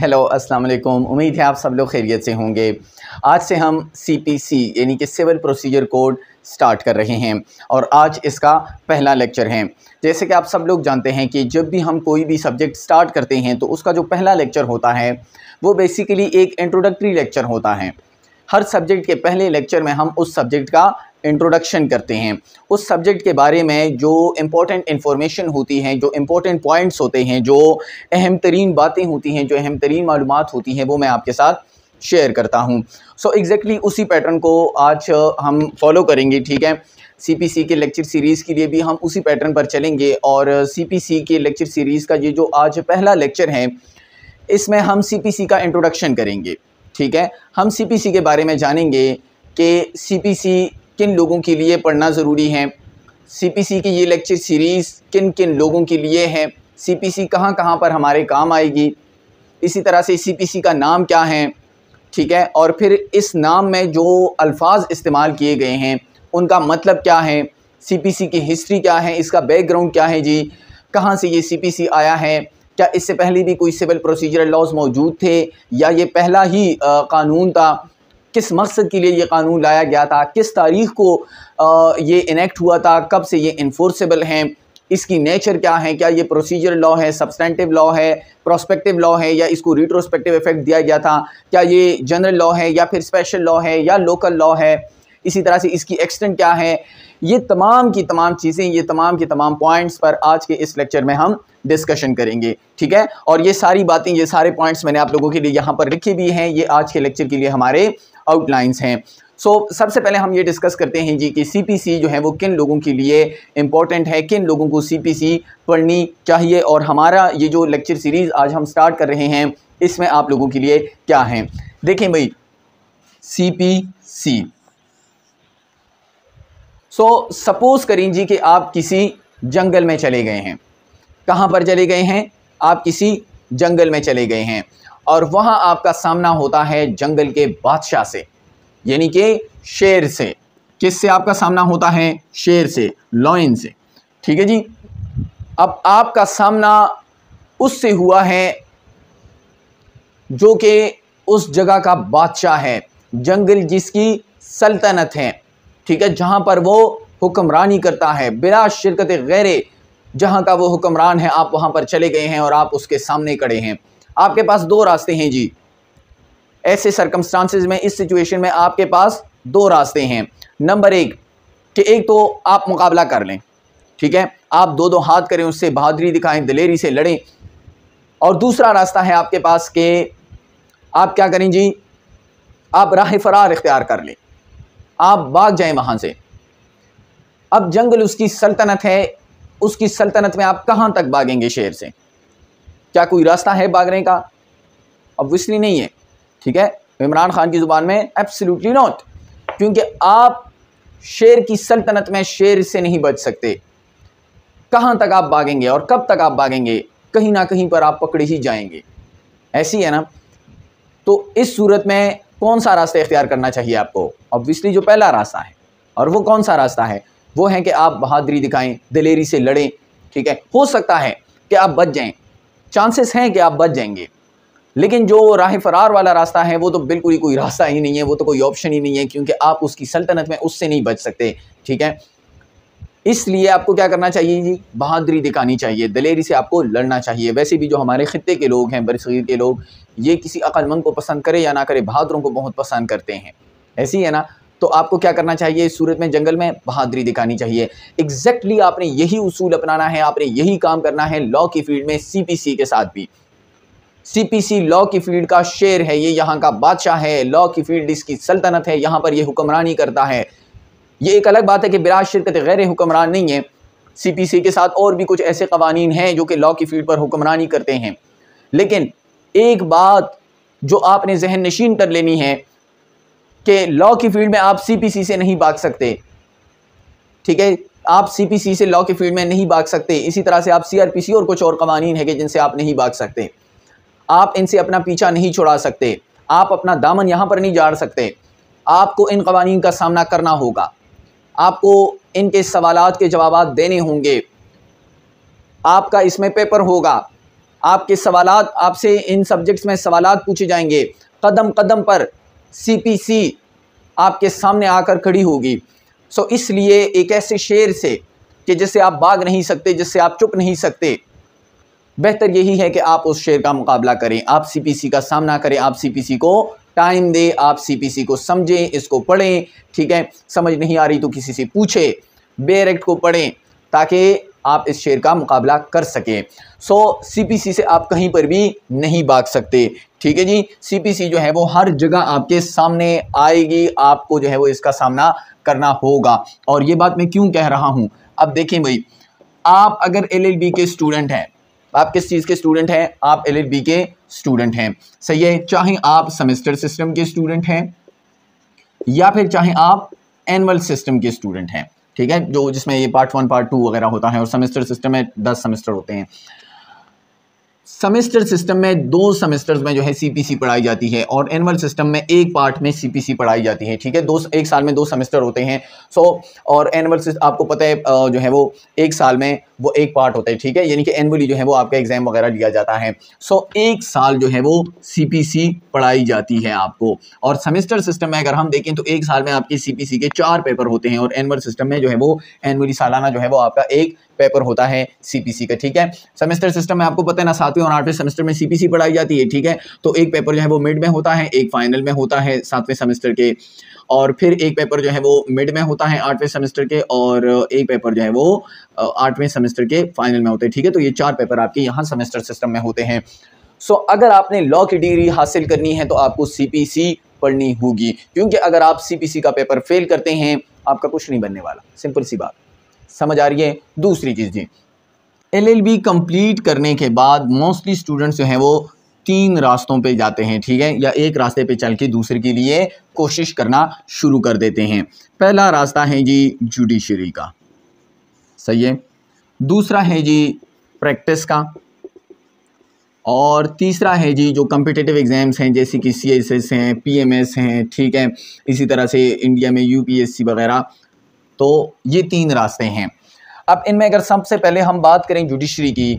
hello अस्सलाम वालेकुम उम्मीद है आप सब लोग खैरियत से होंगे आज से हम सीपीसी यानी कि सिविल प्रोसीजर कोड स्टार्ट कर रहे हैं और आज इसका पहला लेक्चर है जैसे कि आप सब लोग जानते हैं कि जब भी हम कोई भी सब्जेक्ट स्टार्ट करते हैं तो उसका जो पहला लेक्चर होता है वो बेसिकली एक इंट्रोडक्टरी लेक्चर होता है हर सब्जेक्ट के पहले लेक्चर में हम उस सब्जेक्ट का इंट्रोडक्शन करते हैं उस सब्जेक्ट के बारे में जो इम्पोर्टेंट इन्फॉर्मेशन होती हैं जो इम्पोर्टेंट पॉइंट्स होते हैं जो अहम तरीन बातें होती हैं जो अहम तरीन मालूम होती हैं वो मैं आपके साथ शेयर करता हूँ सो एग्जैक्टली उसी पैटर्न को आज हम फॉलो करेंगे ठीक है सी के लेक्चर सीरीज़ के लिए भी हम उसी पैटर्न पर चलेंगे और सी के लेक्चर सीरीज़ का ये जो आज पहला लेक्चर है इसमें हम सी का इंट्रोडक्शन करेंगे ठीक है हम सी के बारे में जानेंगे कि सी किन लोगों के लिए पढ़ना ज़रूरी है सीपीसी की ये लेक्चर सीरीज़ किन किन लोगों के लिए है सीपीसी कहां कहां पर हमारे काम आएगी इसी तरह से सीपीसी का नाम क्या है ठीक है और फिर इस नाम में जो अल्फाज इस्तेमाल किए गए हैं उनका मतलब क्या है सीपीसी की हिस्ट्री क्या है इसका बैकग्राउंड क्या है जी कहाँ से ये सीपीसी आया है क्या इससे पहले भी कोई सिविल प्रोसीजरल लॉज मौजूद थे या ये पहला ही आ, कानून था किस मकसद के लिए ये कानून लाया गया था किस तारीख को ये इनेक्ट हुआ था कब से ये इन्फोर्सेबल हैं इसकी नेचर क्या है क्या ये प्रोसीजर लॉ है सब्सटेंटिव लॉ है प्रोस्पेक्टिव लॉ है या इसको रिट्रोस्पेक्टिव इफेक्ट दिया गया था क्या ये जनरल लॉ है या फिर स्पेशल लॉ है या लोकल लॉ है इसी तरह से इसकी एक्सटेंट क्या है ये तमाम की तमाम चीज़ें ये तमाम के तमाम पॉइंट्स पर आज के इस लेक्चर में हम डिस्कशन करेंगे ठीक है और ये सारी बातें ये सारे पॉइंट्स मैंने आप लोगों के लिए यहाँ पर लिखे भी हैं ये आज के लेक्चर के लिए हमारे आउटलाइंस हैं सो so, सबसे पहले हम ये डिस्कस करते हैं जी कि सी जो है वो किन लोगों के लिए इम्पॉर्टेंट है किन लोगों को सी पढ़नी चाहिए और हमारा ये जो लेक्चर सीरीज़ आज हम स्टार्ट कर रहे हैं इसमें आप लोगों के लिए क्या है देखें भाई सी सी सो सपोज़ करें जी कि आप किसी जंगल में चले गए हैं कहाँ पर चले गए हैं आप किसी जंगल में चले गए हैं और वहाँ आपका सामना होता है जंगल के बादशाह से यानी कि शेर से किससे आपका सामना होता है शेर से लॉयन से ठीक है जी अब आपका सामना उससे हुआ है जो कि उस जगह का बादशाह है जंगल जिसकी सल्तनत है ठीक है जहाँ पर वो हुक्मरानी करता है बिला शिरकत गैरे जहाँ का वो हुक्मरान है आप वहाँ पर चले गए हैं और आप उसके सामने खड़े हैं आपके पास दो रास्ते हैं जी ऐसे सरकमस्टांसिस में इस सिचुएशन में आपके पास दो रास्ते हैं नंबर एक कि एक तो आप मुकाबला कर लें ठीक है आप दो दो हाथ करें उससे बहादुरी दिखाएं दिलेरी से लड़ें और दूसरा रास्ता है आपके पास कि आप क्या करें जी आप राह फरार इख्तियार कर लें आप भाग जाएं वहाँ से अब जंगल उसकी सल्तनत है उसकी सल्तनत में आप कहाँ तक भागेंगे शेर से क्या कोई रास्ता है भागने का ऑब्वियसली नहीं है ठीक है इमरान खान की ज़ुबान में एब्सोल्युटली नॉट क्योंकि आप शेर की सल्तनत में शेर से नहीं बच सकते कहाँ तक आप भागेंगे और कब तक आप भागेंगे कहीं ना कहीं पर आप पकड़े ही जाएंगे ऐसी है ना तो इस सूरत में कौन सा रास्ता इख्तियार करना चाहिए आपको ऑब्वियसली जो पहला रास्ता है और वो कौन सा रास्ता है वो है कि आप बहादुरी दिखाएं दिलेरी से लड़ें ठीक है हो सकता है कि आप बच जाएं चांसेस हैं कि आप बच जाएंगे लेकिन जो राह फरार वाला रास्ता है वो तो बिल्कुल ही कोई रास्ता ही नहीं है वो तो कोई ऑप्शन ही नहीं है क्योंकि आप उसकी सल्तनत में उससे नहीं बच सकते ठीक है इसलिए आपको क्या करना चाहिए जी बहादुरी दिखानी चाहिए दलेरी से आपको लड़ना चाहिए वैसे भी जो हमारे ख़त्े के लोग हैं बरसीर के लोग ये किसी अकलमंद को पसंद करें या ना करे बहादुरों को बहुत पसंद करते हैं ऐसी है ना तो आपको क्या करना चाहिए इस सूरत में जंगल में बहादुरी दिखानी चाहिए एग्जैक्टली exactly आपने यही उसूल अपनाना है आपने यही काम करना है लॉ की फील्ड में सी के साथ भी सी लॉ की फील्ड का शेर है ये यहाँ का बादशाह है लॉ की फील्ड इसकी सल्तनत है यहाँ पर यह हुक्मरानी करता है ये एक अलग बात है कि बिराज शिरकत गैर हुक्मरान नहीं है सीपीसी के साथ और भी कुछ ऐसे कवानीन हैं जो कि लॉ की फील्ड पर हुक्मरानी करते हैं लेकिन एक बात जो आपने जहन नशीन कर लेनी है कि लॉ की फील्ड में आप सीपीसी से नहीं भाग सकते ठीक है आप सीपीसी से लॉ की फील्ड में नहीं भाग सकते इसी तरह से आप सीआरपीसी और कुछ और कवानी है कि जिनसे आप नहीं भाग सकते आप इनसे अपना पीछा नहीं छुड़ा सकते आप अपना दामन यहाँ पर नहीं जाड़ सकते आपको इन कवानी का सामना करना होगा आपको इनके सवाल के जवाब देने होंगे आपका इसमें पेपर होगा आपके सवाल आपसे इन सब्जेक्ट्स में सवाल पूछे जाएंगे कदम कदम पर सीपीसी आपके सामने आकर खड़ी होगी सो इसलिए एक ऐसे शेर से कि जिससे आप भाग नहीं सकते जिससे आप चुप नहीं सकते बेहतर यही है कि आप उस शेर का मुकाबला करें आप सीपीसी का सामना करें आप सीपीसी को टाइम दें आप सीपीसी को समझें इसको पढ़ें ठीक है समझ नहीं आ रही तो किसी से पूछें बेरेक्ट को पढ़ें ताकि आप इस शेर का मुकाबला कर सकें सो सीपीसी से आप कहीं पर भी नहीं भाग सकते ठीक है जी सीपीसी जो है वो हर जगह आपके सामने आएगी आपको जो है वो इसका सामना करना होगा और ये बात मैं क्यों कह रहा हूँ अब देखें भाई आप अगर एलएलबी के स्टूडेंट हैं आप किस चीज़ के स्टूडेंट हैं आप एलएलबी के स्टूडेंट हैं सही है चाहे आप सेमेस्टर सिस्टम के स्टूडेंट हैं या फिर चाहे आप एनुअल सिस्टम के स्टूडेंट हैं ठीक है जो जिसमें ये पार्ट वन पार्ट टू वगैरह होता है और सेमेस्टर सिस्टम में दस सेमेस्टर होते हैं सेमेस्टर सिस्टम में दो सेमेस्टर्स में जो है सीपीसी पढ़ाई जाती है और एनुअल सिस्टम में एक पार्ट में सीपीसी पढ़ाई जाती है ठीक है दो एक साल में दो सेमेस्टर होते हैं सो so, और एनुअल आपको पता है जो है वो एक साल में वो एक पार्ट होता है ठीक है यानी कि एनुअली जो है वो आपका एग्ज़ाम वगैरह लिया जाता है सो so, एक साल जो है वो सी पढ़ाई जाती है आपको और सेमेस्टर सिस्टम में अगर हम देखें तो एक साल में आपकी सी के चार पेपर होते हैं और एनुअल सिस्टम में जो है वो एनुअली सालाना जो है वो आपका एक पेपर होता है सीपीसी का ठीक है सेमेस्टर सिस्टम में आपको पता है ना सातवें और आठवें सेमेस्टर में सीपीसी पढ़ाई जाती है ठीक है तो एक पेपर जो है वो मिड में होता है एक फाइनल में होता है सातवें सेमेस्टर के और फिर एक पेपर जो है वो मिड में होता है आठवें सेमेस्टर के और एक पेपर जो है वो आठवें सेमेस्टर के फाइनल में होते हैं ठीक है तो ये चार पेपर आपके यहाँ सेमेस्टर सिस्टम में होते हैं सो अगर आपने लॉ की डिग्री हासिल करनी है तो आपको सी पढ़नी होगी क्योंकि अगर आप सी का पेपर फेल करते हैं आपका कुछ नहीं बनने वाला सिंपल सी बात समझ आ रही है दूसरी चीज़ जी एल एल बी कम्प्लीट करने के बाद मोस्टली स्टूडेंट्स जो हैं वो तीन रास्तों पे जाते हैं ठीक है या एक रास्ते पे चल के दूसरे के लिए कोशिश करना शुरू कर देते हैं पहला रास्ता है जी जुडिशरी का सही है दूसरा है जी प्रैक्टिस का और तीसरा है जी जो कम्पिटेटिव एग्ज़ाम्स हैं जैसे कि सी एस एस हैं पी एम एस हैं ठीक है इसी तरह से इंडिया में यू पी एस सी वगैरह तो ये तीन रास्ते हैं अब इनमें अगर सबसे पहले हम बात करें जुडिशरी की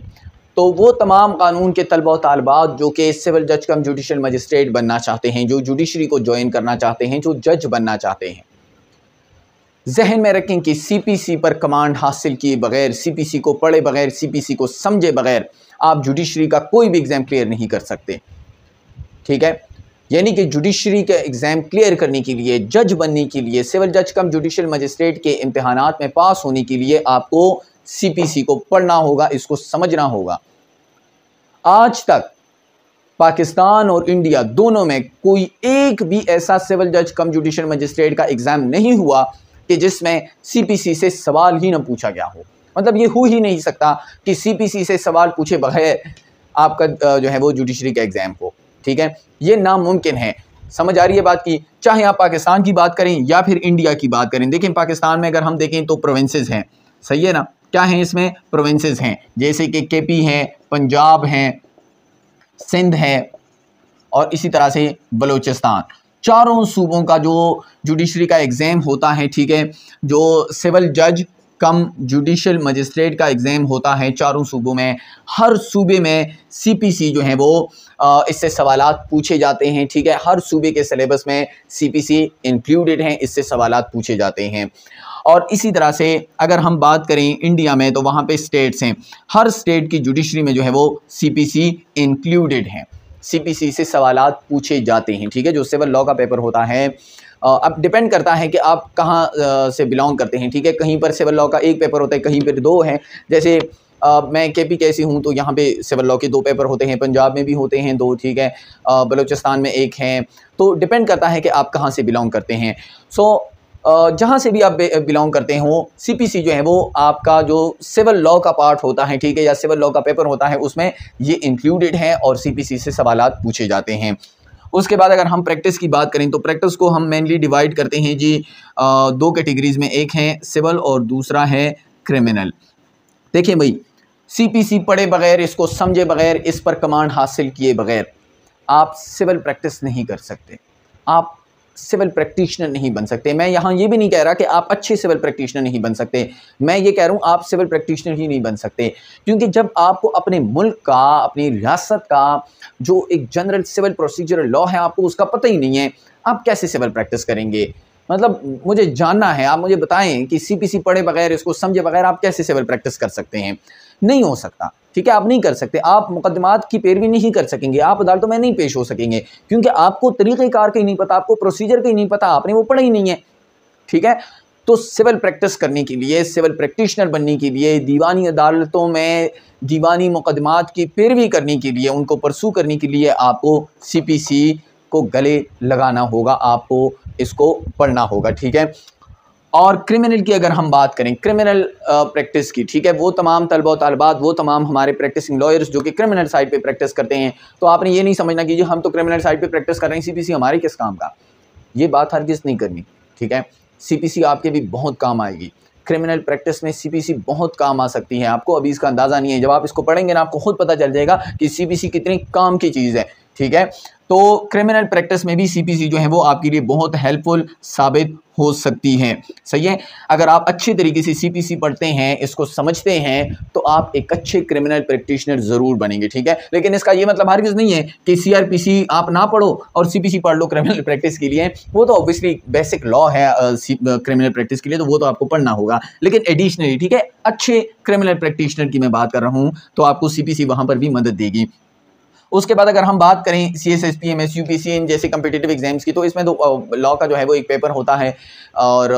तो वो तमाम कानून के तलबा तलबात जो कि सिविल जज कम जुडिशल मजिस्ट्रेट बनना चाहते हैं जो जुडिशरी को ज्वाइन करना चाहते हैं जो जज बनना चाहते हैं जहन में रखें कि सी पी सी पर कमांड हासिल किए बगैर सी पी सी को पढ़े बगैर सी पी सी को समझे बगैर आप जुडिशरी का कोई भी एग्ज़ाम क्लियर नहीं कर सकते ठीक है यानी कि जुडिशरी का एग्ज़ाम क्लियर करने के लिए जज बनने के लिए सिविल जज कम जुडिशल मजिस्ट्रेट के इम्तहान में पास होने के लिए आपको सी पी सी को पढ़ना होगा इसको समझना होगा आज तक पाकिस्तान और इंडिया दोनों में कोई एक भी ऐसा सिविल जज कम जुडिशल मजिस्ट्रेट का एग्ज़ाम नहीं हुआ कि जिसमें सी पी सी से सवाल ही ना पूछा गया हो मतलब ये हो ही नहीं सकता कि सी पी सी से सवाल पूछे बगैर आपका जो है वो जुडिशरी का एग्ज़ाम हो ठीक है ये नामुमकिन है समझ आ रही है बात की चाहे आप पाकिस्तान की बात करें या फिर इंडिया की बात करें देखें पाकिस्तान में अगर हम देखें तो प्रोविंसेज हैं सही है ना क्या हैं इसमें प्रोविंसेज हैं जैसे कि के पी हैं पंजाब हैं सिंध है और इसी तरह से बलूचिस्तान चारों सूबों का जो जुडिशरी का एग्ज़ाम होता है ठीक है जो सिविल जज कम जुडिशल मजिस्ट्रेट का एग्ज़ाम होता है चारों सूबों में हर सूबे में सी जो है वो इससे सवाल पूछे जाते हैं ठीक है हर सूबे के सिलेबस में सी इंक्लूडेड हैं इससे सवाल पूछे जाते हैं और इसी तरह से अगर हम बात करें इंडिया में तो वहाँ पे स्टेट्स हैं हर स्टेट की जुडिशरी में जो है वो सीपीसी इंक्लूडेड हैं सीपीसी से सवाल पूछे जाते हैं ठीक है जो सिविल लॉ का पेपर होता है अब डिपेंड करता है कि आप कहाँ से बिलोंग करते हैं ठीक है कहीं पर सिविल लॉ का एक पेपर होता है कहीं पर दो हैं जैसे आ, मैं के पी कैसी हूँ तो यहाँ पे सिविल लॉ के दो पेपर होते हैं पंजाब में भी होते हैं दो ठीक है बलूचिस्तान में एक हैं तो डिपेंड करता है कि आप कहाँ से बिलोंग करते हैं सो जहाँ से भी आप बिलोंग करते हो सीपीसी जो है वो आपका जो सिविल लॉ का पार्ट होता है ठीक है या सिविल लॉ का पेपर होता है उसमें ये इंक्लूडेड है और सीपीसी से सवाल पूछे जाते हैं उसके बाद अगर हम प्रैक्टिस की बात करें तो प्रैक्टिस को हम मेनली डिवाइड करते हैं जी दो कैटेगरीज़ में एक है सिविल और दूसरा है क्रिमिनल देखें भाई सीपीसी पढ़े बगैर इसको समझे बगैर इस पर कमांड हासिल किए बगैर आप सिविल प्रैक्टिस नहीं कर सकते आप सिविल प्रैक्टिशनर नहीं बन सकते मैं यहाँ ये भी नहीं कह रहा कि आप अच्छे सिविल प्रैक्टिशनर नहीं बन सकते मैं ये कह रहा हूँ आप सिविल प्रैक्टिशनर ही नहीं बन सकते क्योंकि जब आपको अपने मुल्क का अपनी रियासत का जो एक जनरल सिविल प्रोसीजर लॉ है आपको उसका पता ही नहीं है आप कैसे सिविल प्रैक्टिस करेंगे मतलब मुझे जानना है आप मुझे बताएं कि सी पी सी पढ़े बगैर इसको समझे बगैर आप कैसे सिविल प्रैक्टिस कर सकते हैं नहीं हो सकता ठीक है आप नहीं कर सकते आप मुकदमात की पैरवी नहीं कर सकेंगे आप अदालतों में नहीं पेश हो सकेंगे क्योंकि आपको तरीक़ेकार का ही नहीं पता आपको प्रोसीजर का ही नहीं पता आपने वो पढ़ा ही नहीं है ठीक है तो सिविल प्रैक्टिस करने के लिए सिविल प्रैक्टिशनर बनने के लिए दीवानी अदालतों में दीवानी मुकदमात की पैरवी करने के लिए उनको परसू करने के लिए आपको सी पी सी को गले लगाना होगा आपको इसको पढ़ना होगा ठीक है और क्रिमिनल की अगर हम बात करें क्रिमिनल प्रैक्टिस की ठीक है वो तमाम तलबा और तलबात वो तमाम हमारे प्रैक्टिसिंग लॉयर्स जो कि क्रिमिनल साइड पे प्रैक्टिस करते हैं तो आपने ये नहीं समझना कि जो हम तो क्रिमिनल साइड पे प्रैक्टिस कर रहे हैं सीपीसी हमारे किस काम का ये बात हर किस नहीं करनी ठीक है सीपीसी आपके भी बहुत काम आएगी क्रिमिनल प्रैक्टिस में सी बहुत काम आ सकती है आपको अभी इसका अंदाज़ा नहीं है जब आप इसको पढ़ेंगे ना आपको खुद पता चल जाएगा कि सी कितनी काम की चीज़ है ठीक है तो क्रिमिनल प्रैक्टिस में भी सीपीसी जो है वो आपके लिए बहुत हेल्पफुल साबित हो सकती है सही है अगर आप अच्छे तरीके से सीपीसी पढ़ते हैं इसको समझते हैं तो आप एक अच्छे क्रिमिनल प्रैक्टिशनर ज़रूर बनेंगे ठीक है लेकिन इसका ये मतलब हर हरगिज़ नहीं है कि सीआरपीसी आप ना पढ़ो और सीपीसी पढ़ लो क्रिमिनल प्रैक्टिस के लिए वो तो ऑब्वियसली बेसिक लॉ है क्रिमिनल प्रैक्टिस के लिए तो वो तो आपको पढ़ना होगा लेकिन एडिशनली ठीक है अच्छे क्रिमिनल प्रैक्टिशनर की मैं बात कर रहा हूँ तो आपको सी पी वहाँ पर भी मदद देगी उसके बाद अगर हम बात करें C S S P M S U P C N जैसे कम्पिटेटिव एग्जाम्स की तो इसमें तो लॉ का जो है वो एक पेपर होता है और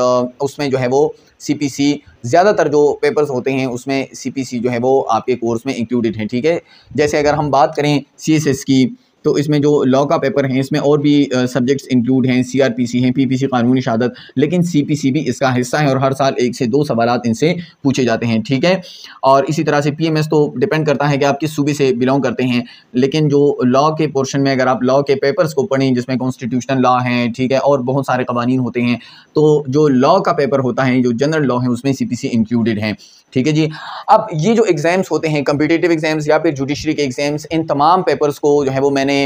उसमें जो है वो सी पी सी ज़्यादातर जो पेपर्स होते हैं उसमें सी पी सी जो है वो आपके कोर्स में इंक्लूडेड हैं ठीक है जैसे अगर हम बात करें सी एस एस की तो इसमें जो लॉ का पेपर है इसमें और भी सब्जेक्ट्स इंक्लूड हैं सी आर पी सी हैं पी पी सी क़ानूनी शहादत लेकिन सी पी सी भी इसका हिस्सा है और हर साल एक से दो सवाल इनसे पूछे जाते हैं ठीक है और इसी तरह से पी एम एस तो डिपेंड करता है कि आप किस सूबे से बिलोंग करते हैं लेकिन जो लॉ के पोर्शन में अगर आप लॉ के पेपर्स को पढ़ें जिसमें कॉन्स्टिट्यूशनल लॉ हैं ठीक है और बहुत सारे कवानीन होते हैं तो जो लॉ का पेपर होता है जो जनरल लॉ है उसमें सी पी सी इंक्लूडेड है ठीक है जी अब ये जो एग्ज़ाम्स होते हैं कम्पिटेटिव एग्ज़ाम्स या फिर जुडिशरी के एग्ज़ाम्स इन तमाम पेपर्स को जो है वो मैंने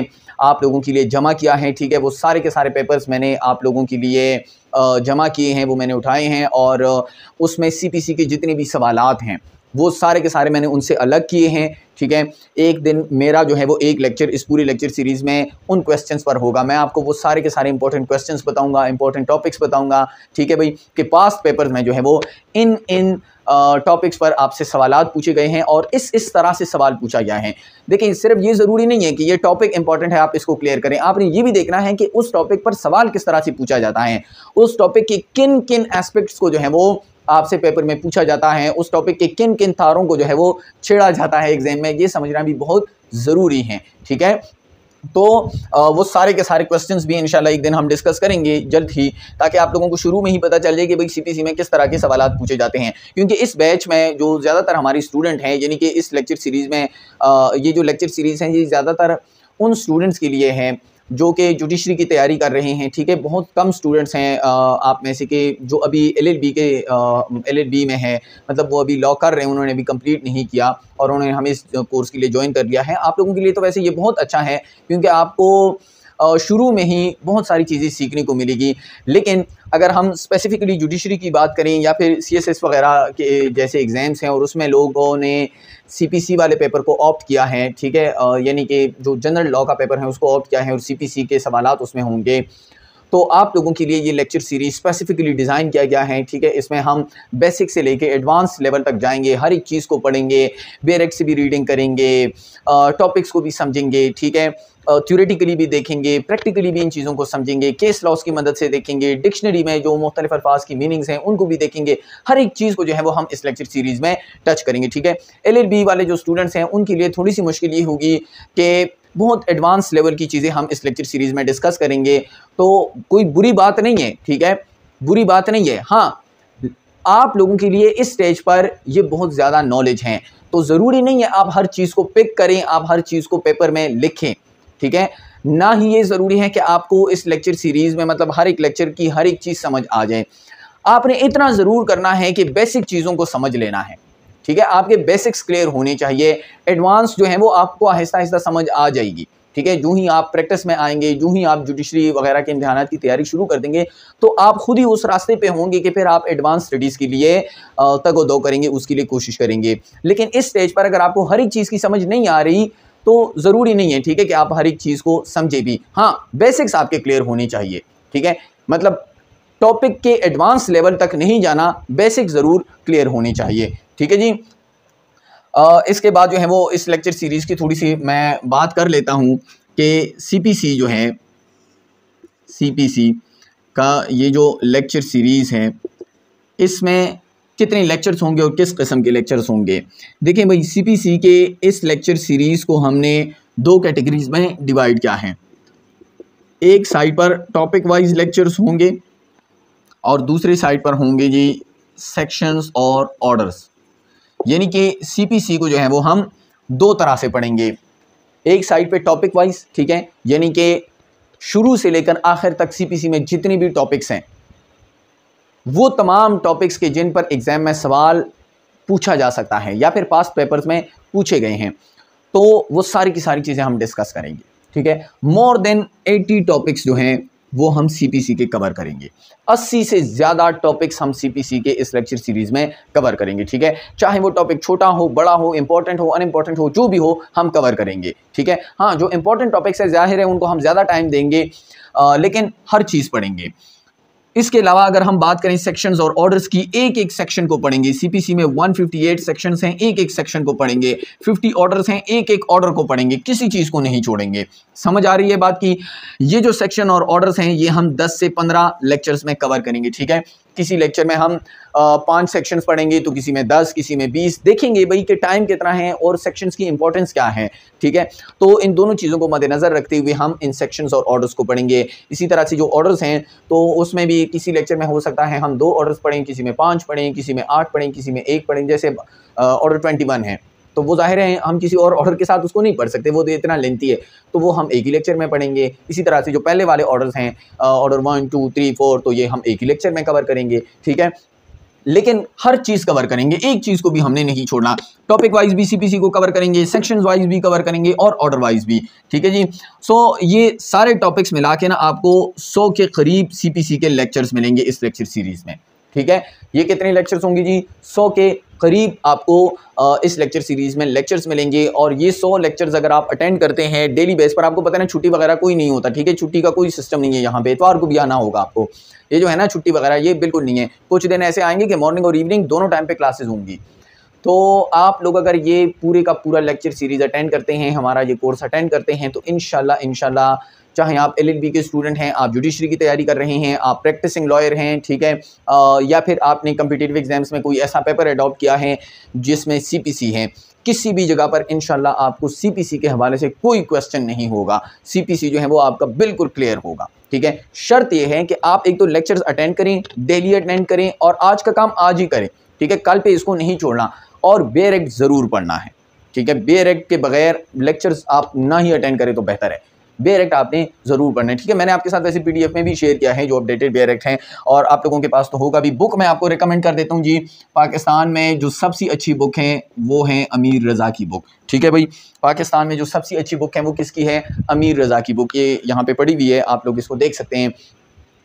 आप लोगों के लिए जमा किया है ठीक है वो सारे के सारे पेपर्स मैंने आप लोगों के लिए जमा किए हैं वो मैंने उठाए हैं और उसमें सी के जितने भी सवालत हैं वो सारे के सारे मैंने उनसे अलग किए हैं ठीक है एक दिन मेरा जो है वो एक लेक्चर इस पूरी लेक्चर सीरीज़ में उन क्वेश्चंस पर होगा मैं आपको वो सारे के सारे इंपॉर्टेंट क्वेश्चंस बताऊंगा इंपॉर्टेंट टॉपिक्स बताऊंगा ठीक है भाई कि पास्ट पेपर्स में जो है वो इन इन टॉपिक्स पर आपसे सवाल पूछे गए हैं और इस इस तरह से सवाल पूछा गया है देखिए सिर्फ ये ज़रूरी नहीं है कि ये टॉपिक इंपॉर्टेंट है आप इसको क्लियर करें आपने ये भी देखना है कि उस टॉपिक पर सवाल किस तरह से पूछा जाता है उस टॉपिक के किन किन एस्पेक्ट्स को जो है वो आपसे पेपर में पूछा जाता है उस टॉपिक के किन किन तारों को जो है वो छेड़ा जाता है एग्ज़ाम में ये समझना भी बहुत ज़रूरी है ठीक है तो वो सारे के सारे क्वेश्चंस भी इंशाल्लाह एक दिन हम डिस्कस करेंगे जल्द ही ताकि आप लोगों को शुरू में ही पता चल जाए कि भाई सीपीसी में किस तरह के सवाल पूछे जाते हैं क्योंकि इस बैच में जो ज़्यादातर हमारे स्टूडेंट हैं यानी कि इस लेक्चर सीरीज़ में ये जो लेक्चर सीरीज़ हैं ये ज़्यादातर उन स्टूडेंट्स के लिए हैं जो कि जुडिशरी की तैयारी कर रहे हैं ठीक है बहुत कम स्टूडेंट्स हैं आप में से कि जो अभी एलएलबी के एलएलबी में है मतलब वो अभी लॉ कर रहे हैं उन्होंने अभी कंप्लीट नहीं किया और उन्होंने हमें इस कोर्स के लिए ज्वाइन कर लिया है आप लोगों के लिए तो वैसे ये बहुत अच्छा है क्योंकि आपको शुरू में ही बहुत सारी चीज़ें सीखने को मिलेगी लेकिन अगर हम स्पेसिफ़िकली जुडिशरी की बात करें या फिर सी एस एस वगैरह के जैसे एग्ज़ाम्स हैं और उसमें लोगों ने सी पी सी वाले पेपर को ऑप्ट किया है ठीक है यानी कि जो जनरल लॉ का पेपर है उसको ऑप्ट किया है और सी पी सी के सवाल उसमें होंगे तो आप लोगों के लिए ये लेक्चर सीरीज स्पेसिफिकली डिज़ाइन किया गया है ठीक है इसमें हम बेसिक से लेके एडवांस लेवल तक जाएंगे हर एक चीज़ को पढ़ेंगे बेरेक्स से भी रीडिंग करेंगे टॉपिक्स को भी समझेंगे ठीक है थ्योरेटिकली भी देखेंगे प्रैक्टिकली भी इन चीज़ों को समझेंगे केस लॉस की मदद से देखेंगे डिक्शनरी में जो मुख्तलिफ अल्फाज की मीनिंग्स हैं उनको भी देखेंगे हर एक चीज़ को जो है वो हम इस लेक्चर सीरीज़ में टच करेंगे ठीक है एल वाले जो स्टूडेंट्स हैं उनके लिए थोड़ी सी मुश्किल ये होगी कि बहुत एडवांस लेवल की चीज़ें हम इस लेक्चर सीरीज़ में डिस्कस करेंगे तो कोई बुरी बात नहीं है ठीक है बुरी बात नहीं है हाँ आप लोगों के लिए इस स्टेज पर ये बहुत ज़्यादा नॉलेज हैं तो ज़रूरी नहीं है आप हर चीज़ को पिक करें आप हर चीज़ को पेपर में लिखें ठीक है ना ही ये ज़रूरी है कि आपको इस लेक्चर सीरीज़ में मतलब हर एक लेक्चर की हर एक चीज़ समझ आ जाए आपने इतना ज़रूर करना है कि बेसिक चीज़ों को समझ लेना है ठीक है आपके बेसिक्स क्लियर होने चाहिए एडवांस जो है वो आपको आहिस्ता आहिस्ता समझ आ जाएगी ठीक है जो ही आप प्रैक्टिस में आएंगे जो ही आप जुडिशरी वगैरह के इम्तहान की तैयारी शुरू कर देंगे तो आप खुद ही उस रास्ते पे होंगे कि फिर आप एडवांस स्टडीज़ के लिए तगो दो करेंगे उसके लिए कोशिश करेंगे लेकिन इस स्टेज पर अगर आपको हर एक चीज़ की समझ नहीं आ रही तो ज़रूरी नहीं है ठीक है कि आप हर एक चीज़ को समझे भी हाँ बेसिक्स आपके क्लियर होने चाहिए ठीक है मतलब टॉपिक के एडवांस लेवल तक नहीं जाना बेसिक ज़रूर क्लियर होनी चाहिए ठीक है जी आ, इसके बाद जो है वो इस लेक्चर सीरीज़ की थोड़ी सी मैं बात कर लेता हूँ कि सीपीसी जो है सीपीसी का ये जो लेक्चर सीरीज़ है इसमें कितने लेक्चर्स होंगे और किस किस्म के लेक्चर्स होंगे देखिए भाई सी के इस लेक्चर सीरीज़ को हमने दो कैटेगरीज में डिवाइड किया है एक साइड पर टॉपिक वाइज लेक्चर्स होंगे और दूसरे साइड पर होंगे जी सेक्शंस और ऑर्डर्स यानी कि सीपीसी को जो है वो हम दो तरह से पढ़ेंगे एक साइड पे टॉपिक वाइज ठीक है यानी कि शुरू से लेकर आखिर तक सीपीसी में जितने भी टॉपिक्स हैं वो तमाम टॉपिक्स के जिन पर एग्ज़ाम में सवाल पूछा जा सकता है या फिर पास्ट पेपर्स में पूछे गए हैं तो वो सारी की सारी चीज़ें हम डिस्कस करेंगे ठीक है मोर देन 80 टॉपिक्स जो हैं वो हम सी के कवर करेंगे 80 से ज़्यादा टॉपिक्स हम सी के इस लेक्चर सीरीज़ में कवर करेंगे ठीक है चाहे वो टॉपिक छोटा हो बड़ा हो इंपॉर्टेंट हो अनइम्पॉर्टेंट हो जो भी हो हम कवर करेंगे ठीक है हाँ जो इंपॉर्टेंट टॉपिक्स है जाहिर है उनको हम ज़्यादा टाइम देंगे आ, लेकिन हर चीज़ पढ़ेंगे इसके अलावा अगर हम बात करें सेक्शंस और ऑर्डर्स की एक एक सेक्शन को पढ़ेंगे सीपीसी में 158 सेक्शंस हैं एक एक सेक्शन को पढ़ेंगे 50 ऑर्डर्स हैं एक एक ऑर्डर को पढ़ेंगे किसी चीज़ को नहीं छोड़ेंगे समझ आ रही है बात की ये जो सेक्शन और ऑर्डर्स हैं ये हम 10 से 15 लेक्चर्स में कवर करेंगे ठीक है किसी लेक्चर में हम पांच सेक्शंस पढ़ेंगे तो किसी में दस किसी में बीस देखेंगे भाई कि टाइम कितना है और सेक्शंस की इंपॉर्टेंस क्या है ठीक है तो इन दोनों चीज़ों को मद्देनज़र रखते हुए हम इन सेक्शंस और ऑर्डर्स को पढ़ेंगे इसी तरह से जो ऑर्डर्स हैं तो उसमें भी किसी लेक्चर में हो सकता है हम दो ऑर्डर्स पढ़ें किसी में पाँच पढ़ें किसी में आठ पढ़ें किसी में एक पढ़ें जैसे ऑर्डर ट्वेंटी है तो वो जाहिर है हम किसी और ऑर्डर के साथ उसको नहीं पढ़ सकते वो तो इतना लेंथी है तो वो हम एक ही लेक्चर में पढ़ेंगे इसी तरह से जो पहले वाले ऑर्डर्स हैं order one two three four तो ये हम एक ही लेक्चर में कवर करेंगे ठीक है लेकिन हर चीज़ कवर करेंगे एक चीज़ को भी हमने नहीं छोड़ना टॉपिक वाइज भी सीपीसी को कवर करेंगे सेक्शन वाइज भी कवर करेंगे और ऑर्डर वाइज भी ठीक है जी सो so, ये सारे टॉपिक्स मिला के ना आपको 100 के करीब सीपीसी के लेक्चर्स मिलेंगे इस लेक्चर सीरीज़ में ठीक है ये कितने लेक्चर्स होंगे जी 100 के करीब आपको इस लेक्चर सीरीज़ में लेक्चर्स मिलेंगे और ये सौ लेक्चर्स अगर आप अटेंड करते हैं डेली बेस पर आपको पता है छुट्टी वगैरह कोई नहीं होता ठीक है छुट्टी का कोई सिस्टम नहीं है यहाँ पे इतवार को भी आना होगा आपको ये जो है ना छुट्टी वगैरह ये बिल्कुल नहीं है कुछ दिन ऐसे आएंगे कि मॉर्निंग और इवनिंग दोनों टाइम पर क्लासेज होंगी तो आप लोग अगर ये पूरे का पूरा लेक्चर सीरीज़ अटेंड करते हैं हमारा ये कोर्स अटेंड करते हैं तो इन शाला चाहे आप एल के स्टूडेंट हैं आप जुडिशरी की तैयारी कर रहे हैं आप प्रैक्टिसिंग लॉयर हैं ठीक है या फिर आपने कम्पिटेटिव एग्जाम्स में कोई ऐसा पेपर अडॉप्ट किया है जिसमें सी है किसी भी जगह पर इन आपको सी के हवाले से कोई क्वेश्चन नहीं होगा सी जो है वो आपका बिल्कुल क्लियर होगा ठीक है शर्त यह है कि आप एक तो लेक्चर्स अटेंड करें डेली अटेंड करें और आज का काम आज ही करें ठीक है कल पे इसको नहीं छोड़ना और बेरेक्ट e e ज़रूर पढ़ना है ठीक है बेरेक्ट e के बगैर लेक्चर्स आप ना ही अटेंड करें तो बेहतर है बे एक्ट आपने ज़रूर पढ़ना है ठीक है मैंने आपके साथ वैसे पी में भी शेयर किया है जो अपडेटेड बे एक्ट हैं और आप लोगों के पास तो होगा भी बुक मैं आपको रिकमेंड कर देता हूँ जी पाकिस्तान में जो सबसे अच्छी बुक है वो हैं अमीर रज़ा की बुक ठीक है भाई पाकिस्तान में जो सबसे अच्छी बुक है वो किसकी है अमीर रज़ा की बुक ये यहाँ पर पढ़ी हुई है आप लोग इसको देख सकते हैं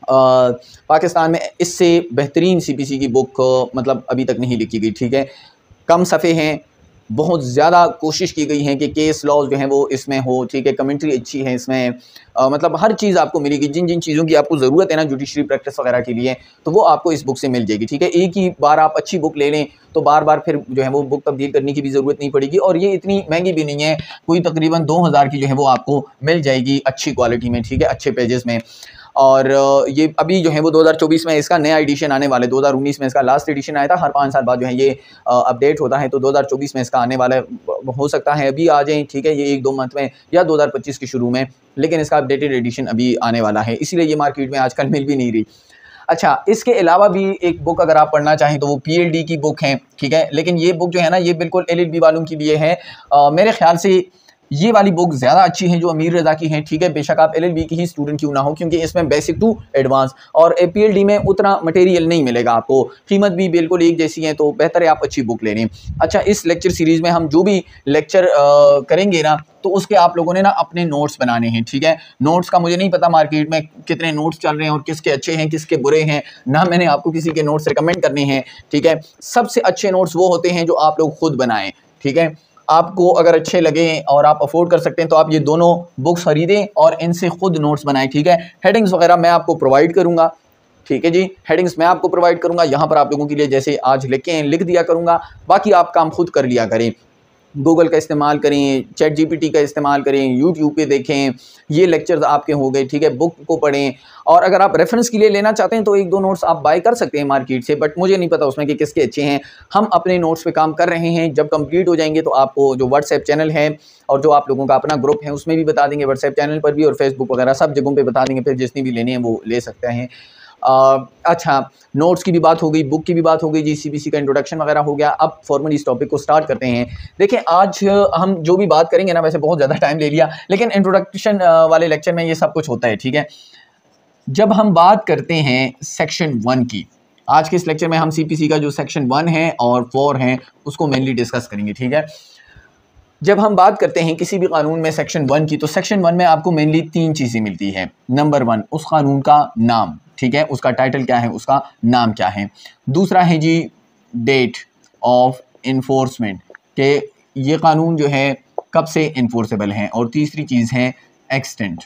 आ, पाकिस्तान में इससे बेहतरीन सी की बुक मतलब अभी तक नहीं लिखी गई ठीक है कम सफ़े हैं बहुत ज़्यादा कोशिश की गई है कि केस लॉज जो हैं वो इसमें हो ठीक है कमेंट्री अच्छी है इसमें आ, मतलब हर चीज़ आपको मिलेगी जिन जिन चीज़ों की आपको ज़रूरत है ना जुडिशरी प्रैक्टिस वगैरह के लिए तो वो आपको इस बुक से मिल जाएगी ठीक है एक ही बार आप अच्छी बुक ले लें तो बार बार फिर जो है वो बुक तब्दील करने की भी ज़रूरत नहीं पड़ेगी और ये इतनी महंगी भी नहीं है कोई तकरीबन दो हज़ार की जो है वो आपको मिल जाएगी अच्छी क्वालिटी में ठीक है अच्छे पेजेस में और ये अभी जो है वो 2024 में इसका नया एडिशन आने वाला है 2019 में इसका लास्ट एडिशन आया था हर पाँच साल बाद जो है ये अपडेट होता है तो 2024 में इसका आने वाला हो सकता है अभी आ जाए ठीक है ये एक दो मंथ में या 2025 के शुरू में लेकिन इसका अपडेटेड एडिशन अभी आने वाला है इसीलिए ये मार्केट में आजकल मिल भी नहीं रही अच्छा इसके अलावा भी एक बुक अगर आप पढ़ना चाहें तो वो पी की बुक है ठीक है लेकिन ये बुक जो है ना ये बिल्कुल एल वालों के लिए है मेरे ख्याल से ये वाली बुक ज़्यादा अच्छी है जो अमीर रजा की हैं ठीक है बेशक आप एलएलबी की ही स्टूडेंट क्यों ना हो क्योंकि इसमें बेसिक टू एडवांस और एपीएलडी में उतना मटेरियल नहीं मिलेगा आपको कीमत भी बिल्कुल एक जैसी है तो बेहतर है आप अच्छी बुक ले लें अच्छा इस लेक्चर सीरीज़ में हम जो भी लेक्चर करेंगे ना तो उसके आप लोगों ने ना अपने नोट्स बनाने हैं ठीक है नोट्स का मुझे नहीं पता मार्केट में कितने नोट्स चल रहे हैं और किसके अच्छे हैं किसके बुरे हैं ना मैंने आपको किसी के नोट्स रिकमेंड करने हैं ठीक है सबसे अच्छे नोट्स वो होते हैं जो आप लोग खुद बनाएं ठीक है आपको अगर अच्छे लगें और आप अफोर्ड कर सकते हैं तो आप ये दोनों बुक्स ख़रीदें और इनसे ख़ुद नोट्स बनाएं ठीक है हेडिंग्स वगैरह मैं आपको प्रोवाइड करूँगा ठीक है जी हेडिंग्स मैं आपको प्रोवाइड करूंगा यहाँ पर आप लोगों के लिए जैसे आज लिखे हैं लिख दिया करूंगा बाकी आप काम खुद कर लिया करें गूगल का इस्तेमाल करें चैट जीपीटी का इस्तेमाल करें यूट्यूब पे देखें ये लेक्चर्स आपके हो गए ठीक है बुक को पढ़ें और अगर आप रेफरेंस के लिए लेना चाहते हैं तो एक दो नोट्स आप बाय कर सकते हैं मार्केट से बट मुझे नहीं पता उसमें कि किसके अच्छे हैं हम अपने नोट्स पे काम कर रहे हैं जब कंप्लीट हो जाएंगे तो आपको जो व्हाट्सएप चैनल है और जो आप लोगों का अपना ग्रुप है उसमें भी बता देंगे व्हाट्सएप चैनल पर भी और फेसबुक वगैरह सब जगहों पर बता देंगे फिर जितनी भी लेने हैं वो ले सकते हैं आ, अच्छा नोट्स की भी बात हो गई बुक की भी बात हो गई जी सी का इंट्रोडक्शन वगैरह हो गया अब फॉर्मली इस टॉपिक को स्टार्ट करते हैं देखिए आज हम जो भी बात करेंगे ना वैसे बहुत ज़्यादा टाइम ले लिया लेकिन इंट्रोडक्शन वाले लेक्चर में ये सब कुछ होता है ठीक है जब हम बात करते हैं सेक्शन वन की आज के इस लेक्चर में हम सी का जो सेक्शन वन है और फोर है उसको मेनली डिस्कस करेंगे ठीक है जब हम बात करते हैं किसी भी कानून में सेक्शन वन की तो सेक्शन वन में आपको मेनली तीन चीज़ें मिलती हैं नंबर वन उस कानून का नाम ठीक है उसका टाइटल क्या है उसका नाम क्या है दूसरा है जी डेट ऑफ इन्फोर्समेंट के ये कानून जो है कब से इन्फोर्सेबल हैं और तीसरी चीज़ है एक्सटेंट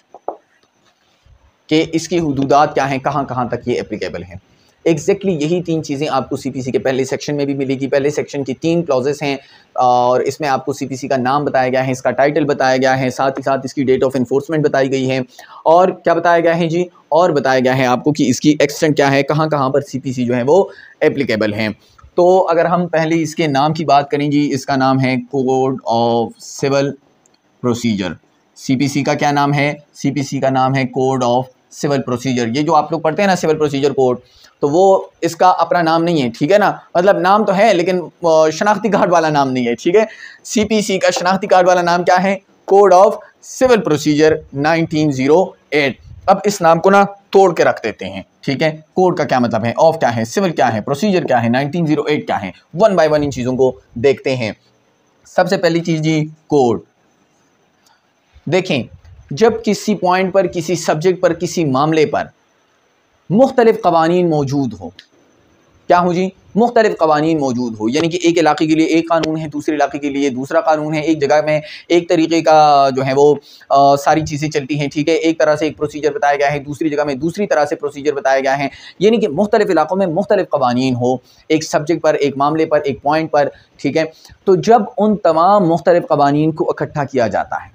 कि इसकी हदूदात क्या हैं कहाँ कहाँ तक ये एप्लीकेबल हैं एग्जैक्टली exactly यही तीन चीज़ें आपको सी के पहले सेक्शन में भी मिलेगी पहले सेक्शन की तीन क्लॉजेस हैं और इसमें आपको सी का नाम बताया गया है इसका टाइटल बताया गया है साथ ही साथ इसकी डेट ऑफ इन्फोर्समेंट बताई गई है और क्या बताया गया है जी और बताया गया है आपको कि इसकी एक्सटेंट क्या है कहाँ कहाँ पर सी जो है वो एप्लीकेबल हैं तो अगर हम पहले इसके नाम की बात करें जी इसका नाम है code of civil procedure C का क्या नाम है सी का नाम है कोड ऑफ सिविल प्रोसीजर ये जो आप लोग पढ़ते हैं ना सिविल प्रोसीजर कोड तो वो इसका अपना नाम नहीं है ठीक है ना मतलब नाम तो है लेकिन शनाख्ती कार्ड वाला नाम नहीं है ठीक है सीपीसी का शनाख्ती कार्ड वाला नाम क्या है कोड ऑफ सिविल प्रोसीजर 1908 अब इस नाम को ना तोड़ के रख देते हैं ठीक है कोड का क्या मतलब है ऑफ क्या है सिविल क्या है प्रोसीजर क्या है एट oh क्या है वन बाई वन इन चीज़ों को देखते हैं सबसे पहली चीज़ जी कोड देखें जब किसी पॉइंट पर किसी सब्जेक्ट पर किसी मामले पर मुख्तलिफ़ कवानीन मौजूद हो क्या हो जी मुख्तलिफ कवानीन मौजूद हो यानी कि एक इलाके के लिए एक कानून है दूसरे इलाके के लिए दूसरा कानून है एक जगह में एक तरीके का जो है वो आ, सारी चीज़ें चलती हैं ठीक है एक तरह से एक प्रोसीजर बताया गया है दूसरी जगह में दूसरी तरह से प्रोसीजर बताया गया है यानी कि मुख्तलिफ इलाक़ों में मुख्तलिफ कवानीन हो एक सब्जेक्ट पर एक मामले पर एक पॉइंट पर ठीक है तो जब उन तमाम मुख्तलिफ कवानीन को इकट्ठा किया जाता है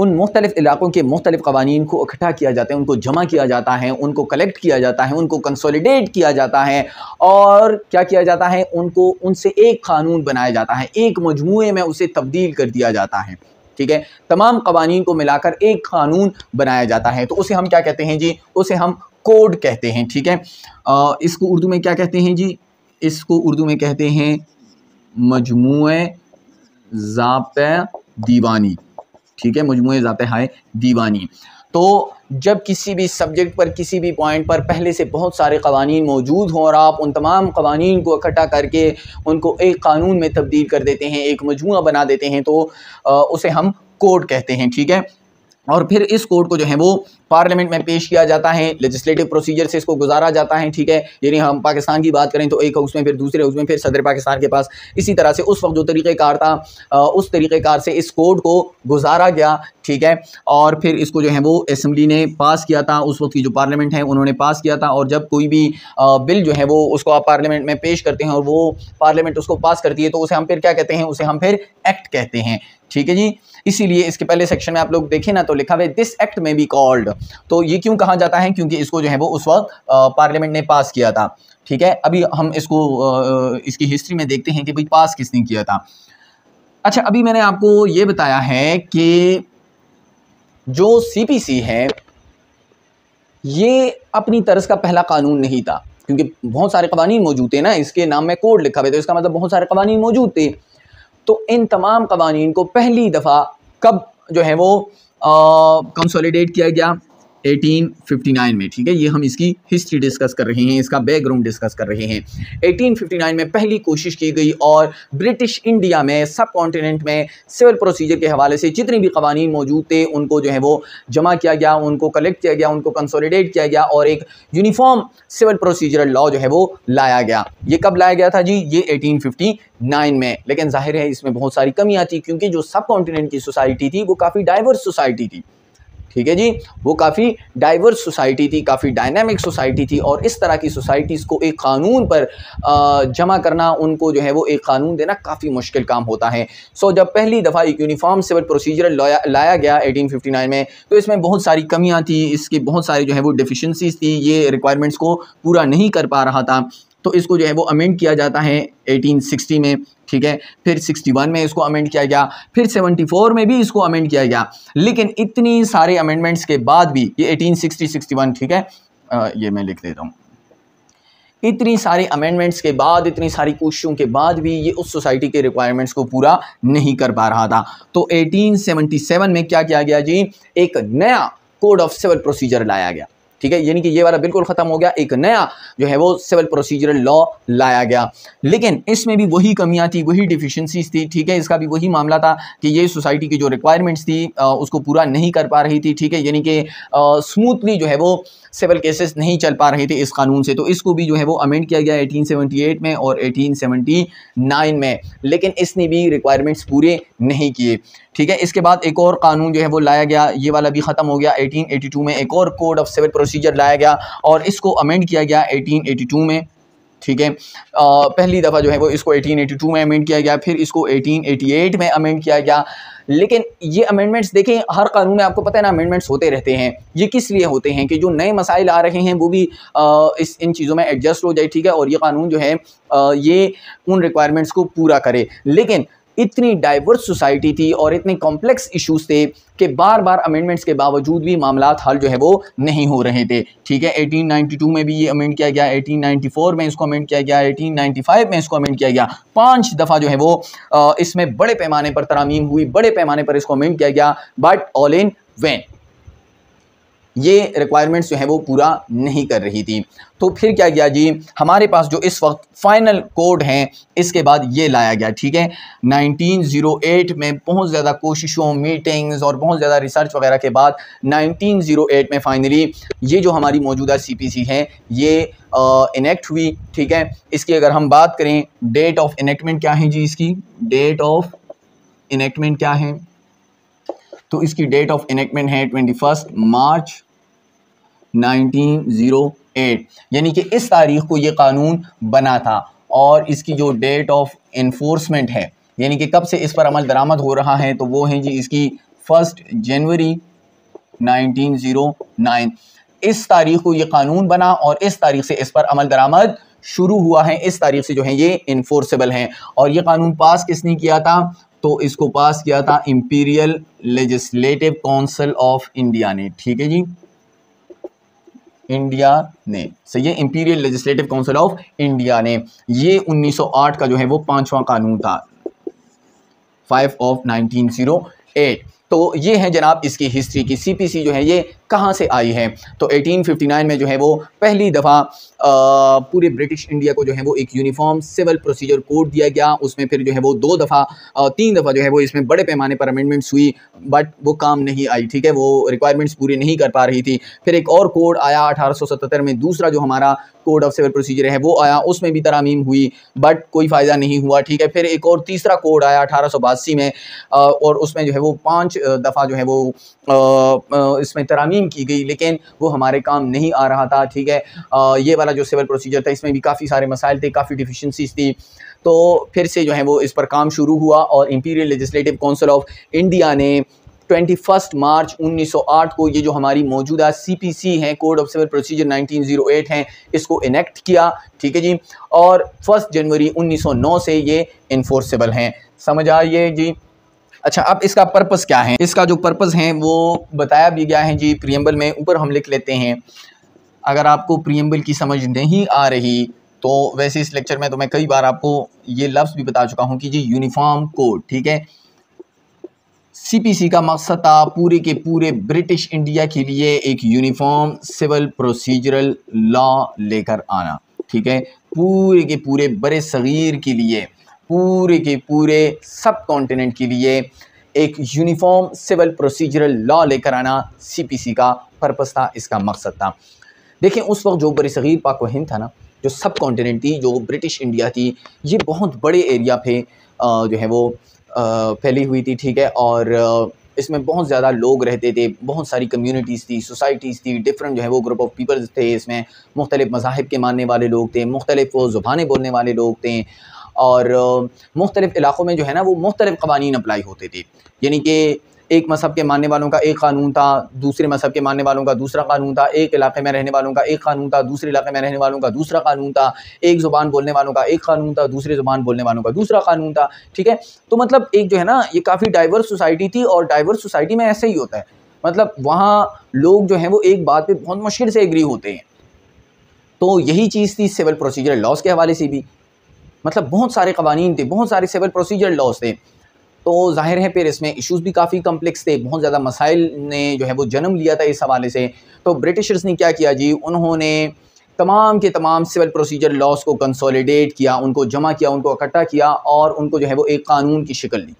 उन मुख्तलिफ़ इलाक़ों के मुख्तलिफ़ कवानीन को इकट्ठा किया जाता है उनको जमा किया जाता है उनको कलेक्ट किया जाता है उनको कंसोलिडेट किया जाता है और क्या किया जाता है उनको उनसे एक कानून बनाया जाता है एक मजमू में उसे तब्दील कर दिया जाता है ठीक है तमाम कवानीन को मिलाकर एक कानून बनाया जाता है तो उसे हम क्या कहते हैं जी उसे हम कोड कहते हैं ठीक है आ, इसको उर्दू में क्या कहते हैं जी इसको उर्दू में कहते हैं मजमू ज़ाब दीवानी ठीक है मजमू ज़ात हाय दीवानी तो जब किसी भी सब्जेक्ट पर किसी भी पॉइंट पर पहले से बहुत सारे कवानी मौजूद हों और आप उन तमाम कवानी को इकट्ठा करके उनको एक कानून में तब्दील कर देते हैं एक मजमू बना देते हैं तो उसे हम कोड कहते हैं ठीक है और फिर इस कोड को जो है वो पार्लियामेंट में पेश किया जाता है लेजिस्लेटिव प्रोसीजर से इसको गुजारा जाता है ठीक है यानी हम पाकिस्तान की बात करें तो एक हाउस में फिर दूसरे हाउस में फिर सदर पाकिस्तान के पास इसी तरह से उस वक्त जो तरीक़ेकार था उस तरीक़ेकार से इस कोड को गुजारा गया ठीक है और फिर इसको जो है वो असम्बली ने पास किया था उस वक्त की जो पार्लियामेंट है उन्होंने पास किया था और जब कोई भी बिल जो है वो उसको आप पार्लियामेंट में पेश करते हैं और वो पार्लियामेंट उसको पास करती है तो उसे हम फिर क्या कहते हैं उसे हम फिर एक्ट कहते हैं ठीक है जी इसीलिए इसके पहले सेक्शन में आप लोग देखें ना तो लिखा हुआ दिस एक्ट में बी कॉल्ड तो ये क्यों कहा जाता है क्योंकि इसको जो है वो उस वक्त पार्लियामेंट ने पास किया था ठीक है अभी हम इसको इसकी हिस्ट्री में देखते हैं कि भाई पास किसने किया था अच्छा अभी मैंने आपको ये बताया है कि जो सी है ये अपनी तर्ज का पहला कानून नहीं था क्योंकि बहुत सारे कवानी मौजूद थे ना इसके नाम में कोड लिखा हुआ था तो इसका मतलब बहुत सारे कवानी मौजूद थे तो इन तमाम कवानीन को पहली दफ़ा कब जो है वो कंसोलिडेट किया गया 1859 में ठीक है ये हम इसकी हिस्ट्री डिस्कस कर रहे हैं इसका बैकग्राउंड डिस्कस कर रहे हैं 1859 में पहली कोशिश की गई और ब्रिटिश इंडिया में सब कॉन्टीनेंट में सिविल प्रोसीजर के हवाले से जितने भी कवानीन मौजूद थे उनको जो है वो जमा किया गया उनको कलेक्ट किया गया उनको कंसोलिडेट किया गया और एक यूनिफॉर्म सिविल प्रोसीजरल लॉ जो है वो लाया गया ये कब लाया गया था जी ये नाइन में लेकिन जाहिर है इसमें बहुत सारी कमियाँ थी क्योंकि जो सब कॉन्टीनेंट की सोसाइटी थी वो काफ़ी डाइवर्स सोसाइटी थी ठीक है जी वो काफ़ी डाइवर्स सोसाइटी थी काफ़ी डायनामिक सोसाइटी थी और इस तरह की सोसाइटीज़ को एक कानून पर जमा करना उनको जो है वो एक कानून देना काफ़ी मुश्किल काम होता है सो जब पहली दफ़ा एक यूनिफॉर्म सिविल प्रोसीजर लाया गया 1859 में तो इसमें बहुत सारी कमियाँ थी इसकी बहुत सारी जो है वो डिफिशेंसीज थी ये रिक्वायरमेंट्स को पूरा नहीं कर पा रहा था तो इसको जो है वो अमेंड किया जाता है 1860 में ठीक है फिर 61 में इसको अमेंड किया गया फिर 74 में भी इसको अमेंड किया गया लेकिन इतनी सारे अमेंडमेंट्स के बाद भी ये 1860 61 ठीक है आ, ये मैं लिख देता हूँ इतनी सारी अमेंडमेंट्स के बाद इतनी सारी कोशिशों के बाद भी ये उस सोसाइटी के रिक्वायरमेंट्स को पूरा नहीं कर पा रहा था तो 1877 में क्या किया गया जी एक नया कोड ऑफ सिविल प्रोसीजर लाया गया ठीक है यानी कि ये वाला बिल्कुल ख़त्म हो गया एक नया जो है वो सिविल प्रोसीजरल लॉ लाया गया लेकिन इसमें भी वही कमियाँ थी वही डिफिशेंसीज थी ठीक है इसका भी वही मामला था कि ये सोसाइटी की जो रिक्वायरमेंट्स थी उसको पूरा नहीं कर पा रही थी ठीक है यानी कि स्मूथली जो है वो सिविल केसेस नहीं चल पा रहे थे इस कानून से तो इसको भी जो है वो अमेंड किया गया 1878 में और 1879 में लेकिन इसने भी रिक्वायरमेंट्स पूरे नहीं किए ठीक है इसके बाद एक और कानून जो है वो लाया गया ये वाला भी ख़त्म हो गया 1882 में एक और कोड ऑफ सिविल प्रोसीजर लाया गया और इसको अमेंड किया गया 1882 में ठीक है पहली दफ़ा जो है वो इसको 1882 में अमेंड किया गया फिर इसको 1888 में अमेंड किया गया लेकिन ये अमेंडमेंट्स देखें हर कानून में आपको पता है ना अमेंडमेंट्स होते रहते हैं ये किस लिए होते हैं कि जो नए मसाइल आ रहे हैं वो भी आ, इस इन चीज़ों में एडजस्ट हो जाए ठीक है और ये कानून जो है आ, ये उन रिक्वायरमेंट्स को पूरा करे लेकिन इतनी डाइवर्स सोसाइटी थी और इतने कॉम्प्लेक्स इश्यूज थे कि बार बार अमेंडमेंट्स के बावजूद भी मामला हल जो है वो नहीं हो रहे थे ठीक है 1892 में भी ये अमेंड किया गया 1894 में इसको अमेंड किया गया 1895 में इसको अमेंड किया गया पांच दफ़ा जो है वो इसमें बड़े पैमाने पर तरामीम हुई बड़े पैमाने पर इसको अमेंड किया गया बट ऑल इन वैन ये रिक्वायरमेंट्स जो है वो पूरा नहीं कर रही थी तो फिर क्या किया जी हमारे पास जो इस वक्त फाइनल कोड है इसके बाद ये लाया गया ठीक है 1908 में बहुत ज़्यादा कोशिशों मीटिंग्स और बहुत ज़्यादा रिसर्च वगैरह के बाद 1908 में फाइनली ये जो हमारी मौजूदा सीपीसी है ये इनेक्ट हुई ठीक है इसकी अगर हम बात करें डेट ऑफ इनेक्टमेंट क्या है जी इसकी डेट ऑफ इनेक्टमेंट क्या है तो इसकी डेट ऑफ इनेक्टमेंट है twenty first March nineteen oh यानी कि इस तारीख को ये कानून बना था और इसकी जो डेट ऑफ इन्फोर्समेंट है यानी कि कब से इस पर अमल दरामद हो रहा है तो वो है जी इसकी फर्स्ट जनवरी 1909 इस तारीख को ये कानून बना और इस तारीख से इस पर अमल दरामद शुरू हुआ है इस तारीख से जो है ये इन्फोर्सेबल है और ये कानून पास किसने किया था तो इसको पास किया था Imperial Legislative Council of India ने ठीक है जी इंडिया ने सही है Imperial Legislative Council of India ने ये 1908 का जो है वो पांचवा कानून था फाइव ऑफ 1908 तो ये है जनाब इसकी हिस्ट्री की सीपीसी जो है ये कहाँ से आई है तो 1859 में जो है वो पहली दफ़ा पूरे ब्रिटिश इंडिया को जो है वो एक यूनिफॉर्म सिविल प्रोसीजर कोड दिया गया उसमें फिर जो है वो दो दफ़ा तीन दफ़ा जो है वो इसमें बड़े पैमाने पर अमेंडमेंट्स हुई बट वो काम नहीं आई ठीक है वो रिक्वायरमेंट्स पूरी नहीं कर पा रही थी फिर एक और कोड आया अठारह में दूसरा जो हमारा कोड ऑफ सिविल प्रोसीजर है वो आया उसमें भी तरामीम हुई बट कोई फ़ायदा नहीं हुआ ठीक है फिर एक और तीसरा कोड आया अठारह में और उसमें जो है वो पाँच दफ़ा जो है वो इसमें तरामीम ट्रेनिंग की गई लेकिन वो हमारे काम नहीं आ रहा था ठीक है आ, ये वाला जो सिविल प्रोसीजर था इसमें भी काफ़ी सारे मसाइल थे काफ़ी डिफिशेंसीज थी तो फिर से जो है वो इस पर काम शुरू हुआ और Imperial Legislative Council of India ने ट्वेंटी फर्स्ट मार्च 1908 को ये जो हमारी मौजूदा सीपीसी हैं कोड ऑफ सिविल प्रोसीजर 1908 हैं इसको इनेक्ट किया ठीक है जी और फर्स्ट जनवरी 1909 से ये इन्फोर्सेबल हैं समझ आइए जी अच्छा अब इसका पर्पज़ क्या है इसका जो पर्पज़ है वो बताया भी गया है जी प्रियम्बल में ऊपर हम लिख लेते हैं अगर आपको प्रियम्बल की समझ नहीं आ रही तो वैसे इस लेक्चर में तो मैं कई बार आपको ये लफ्ज़ भी बता चुका हूँ कि जी यूनिफॉर्म कोड ठीक है सीपीसी का मकसद था पूरे के पूरे ब्रिटिश इंडिया के लिए एक यूनिफॉर्म सिविल प्रोसीजरल लॉ लेकर आना ठीक है पूरे के पूरे बड़े सग़ीर के लिए पूरे के पूरे सब कॉन्टिनेंट के लिए एक यूनिफॉर्म सिविल प्रोसीजरल लॉ लेकर आना सीपीसी का पर्पस था इसका मकसद था देखें उस वक्त जो बड़ी सगीर पाक हिंद था ना जो सब कॉन्टिनेंट थी जो ब्रिटिश इंडिया थी ये बहुत बड़े एरिया पे जो है वो फैली हुई थी ठीक है और इसमें बहुत ज़्यादा लोग रहते थे बहुत सारी कम्युनिटीज़ थी सोसाइटीज़ थी डिफरेंट जो है वो ग्रुप ऑफ पीपल्स थे इसमें मुख्तलिफ मजाहब के मानने वाले लोग थे मुख्तलिफ ज़ुबानें बोलने वाले लोग थे और मुख्तलिफ़ इलाक़ों में जो है ना वो मुख्तलिफ़ कवानीन अप्लाई होते थे यानी कि एक मज़हब के मानने वालों का एक कानून था दूसरे मज़हब के मानने वालों का दूसरा कानून था एक इलाके में रहने वालों का एक कानून था दूसरे इलाके में रहने वालों का दूसरा कानून था एक ज़ुबान बोलने वालों का एक कानून था दूसरी ज़ुबान बोलने वालों का दूसरा कानून था ठीक है तो मतलब एक जो है ना ये काफ़ी डाइवर्स सोसाइटी थी और डाइवर्स सोसाइटी में ऐसे ही होता है मतलब वहाँ लोग जो हैं वो एक बात पर बहुत मुश्किल से एग्री होते हैं तो यही चीज़ थी सिविल प्रोसीजर लॉस के हवाले से भी मतलब बहुत सारे कवानीन थे बहुत सारे सिविल प्रोसीजर लॉज थे तो जाहिर है फिर इसमें इश्यूज़ भी काफ़ी कम्प्लेक्स थे बहुत ज़्यादा मसाइल ने जो है वो जन्म लिया था इस हवाले से तो ब्रिटिशर्स ने क्या किया जी उन्होंने तमाम के तमाम सिविल प्रोसीजर लॉस को कंसोलिडेट किया उनको जमा किया उनको इकट्ठा किया और उनको जो है वो एक कानून की शिकल दी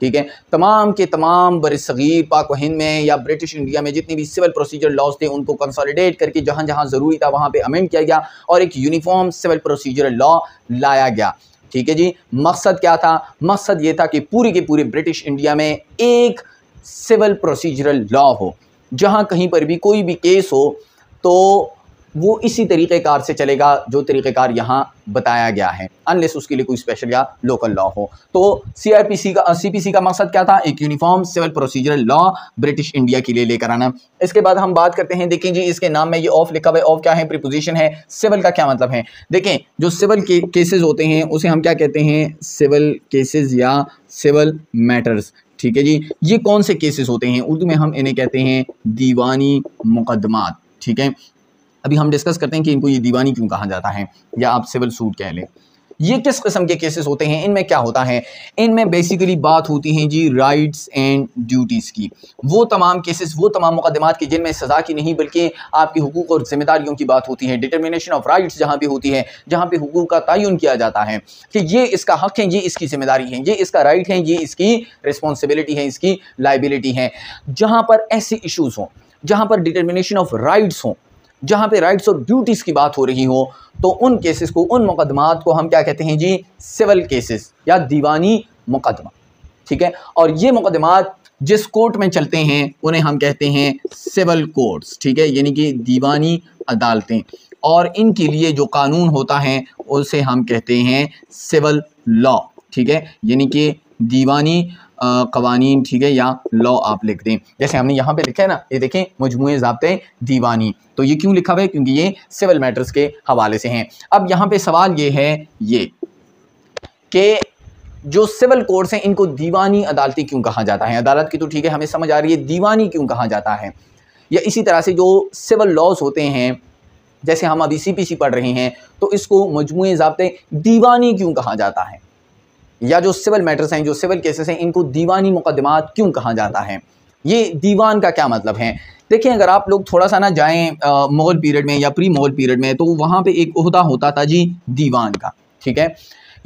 ठीक है तमाम के तमाम बर सग़ीर पाक हिंद में या ब्रिटिश इंडिया में जितनी भी सिविल प्रोसीजर लॉज थे उनको कंसोलिडेट करके जहाँ जहाँ ज़रूरी था वहाँ पर अमेंड किया गया और एक यूनिफॉर्म सिविल प्रोसीजर लॉ लाया गया ठीक है जी मकसद क्या था मकसद ये था कि पूरी के पूरे ब्रिटिश इंडिया में एक सिविल प्रोसीजरल लॉ हो जहाँ कहीं पर भी कोई भी केस हो तो वो इसी तरीक़ेकार से चलेगा जो तरीक़ेकार यहाँ बताया गया है अनलेस उसके लिए कोई स्पेशल या लोकल लॉ हो तो सी का सी का मकसद क्या था एक uniform civil procedural law British India के लिए लेकर आना इसके बाद हम बात करते हैं देखें जी इसके नाम में ये ऑफ लिखा हुआ है ऑफ क्या है प्रिपोजिशन है सिविल का क्या मतलब है देखें जो सिविल के केसेज होते हैं उसे हम क्या कहते हैं सिविल केसेज या सिविल मैटर्स ठीक है जी ये कौन से केसेस होते हैं उर्दू में हम इन्हें कहते हैं दीवानी मुकदमात ठीक है अभी हम डिस्कस करते हैं कि इनको ये दीवानी क्यों कहा जाता है या आप सिविल सूट कह लें ये किस किस्म के केसेस होते हैं इनमें क्या होता है इनमें बेसिकली बात होती है जी राइट्स एंड ड्यूटीज़ की वो तमाम केसेस वो तमाम मुकदमात की जिनमें सज़ा की नहीं बल्कि आपके हकूक़ और जिम्मेदारियों की बात होती है डिटर्मिनेशन ऑफ राइट्स जहाँ पे होती है जहाँ पे हकूक़ का तयन किया जाता है कि ये इसका हक है ये इसकी जिम्मेदारी है ये इसका राइट है ये इसकी रिस्पॉन्सिबिलिटी है इसकी लाइबिलिटी है जहाँ पर ऐसे इशूज़ हों जहाँ पर डिटर्मिनेशन ऑफ राइट्स हों जहाँ पे राइट्स और ड्यूटीज़ की बात हो रही हो तो उन केसेस को उन मुकदमात को हम क्या कहते हैं जी सिविल केसेस या दीवानी मुकदमा ठीक है और ये मुकदमात जिस कोर्ट में चलते हैं उन्हें हम कहते हैं सिविल कोर्ट्स ठीक है यानी कि दीवानी अदालतें और इनके लिए जो कानून होता है उसे हम कहते हैं सिविल लॉ ठीक है यानी कि दीवानी कवानीन ठीक है या लॉ आप लिख दें जैसे हमने यहाँ पे लिखा है ना ये देखें मजमू जबते दीवानी तो ये क्यों लिखा हुआ है क्योंकि ये सिविल मैटर्स के हवाले से हैं अब यहाँ पे सवाल ये है ये कि जो सिविल कोर्ट्स हैं इनको दीवानी अदालती क्यों कहा जाता है अदालत की तो ठीक है हमें समझ आ रही है दीवानी क्यों कहा जाता है या इसी तरह से जो सिविल लॉज होते हैं जैसे हम अभी सी पढ़ रहे हैं तो इसको मजमू जबते दीवानी क्यों कहा जाता है या जो सिविल मैटर्स हैं जो सिविल केसेस हैं इनको दीवानी मुकदमात क्यों कहा जाता है ये दीवान का क्या मतलब है देखिए अगर आप लोग थोड़ा सा ना जाएं मुग़ल पीरियड में या प्री मुग़ल पीरियड में तो वहाँ पर एक अहदा होता था जी दीवान का ठीक है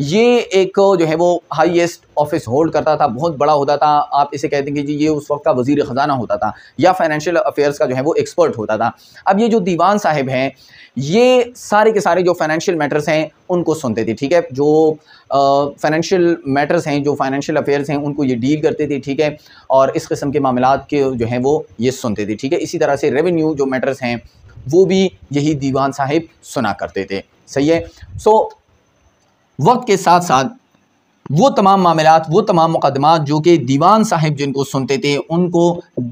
ये एक जो है वो हाईएस्ट ऑफिस होल्ड करता था बहुत बड़ा होता था आप इसे कहते हैं कि ये उस वक्त का वजीर ख़जाना होता था या फाइनेंशियल अफेयर्स का जो है वो एक्सपर्ट होता था अब ये जो दीवान साहिब हैं ये सारे के सारे जो फाइनेंशियल मैटर्स हैं उनको सुनते थे ठीक है जो फाइनेंशियल मैटर्स हैं जो फाइनेंशियल अफेयर्स हैं उनको ये डील करते थे ठीक है और इस किस्म के मामला के जो हैं वो ये सुनते थे ठीक है इसी तरह से रेवेन्यू जो मैटर्स हैं वो भी यही दीवान साहब सुना करते थे सही है सो so, वक्त के साथ साथ वो तमाम मामला वो तमाम मुकदमात जो कि दीवान साहिब जिनको सुनते थे उनको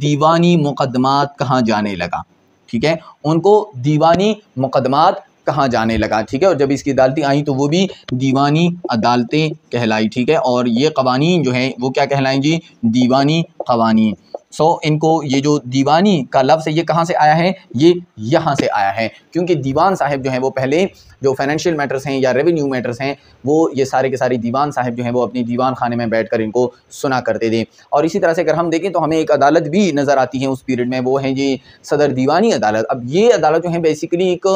दीवानी मुकदमात कहाँ जाने लगा ठीक है उनको दीवानी मुकदमात कहाँ जाने लगा ठीक है और जब इसकी अदालतें आई तो वो भी दीवानी अदालतें कहलाई ठीक है और ये कवानी जो हैं वो क्या कहलाएँ जी दीवानी कवानी सो इनको ये जो दीवानी का लफ्ज़ ये कहाँ से आया है ये यहाँ से आया है क्योंकि दीवान साहब जो हैं वो पहले जो फाइनेंशियल मैटर्स हैं या रेवेन्यू मैटर्स हैं वो ये सारे के सारे दीवान साहब जो हैं वो अपनी दीवान खाने में बैठ कर इनको सुना करते थे और इसी तरह से अगर हम देखें तो हमें एक अदालत भी नज़र आती है उस पीरियड में वो है जी सदर दीवानी अदालत अब ये अदालत जो है बेसिकली एक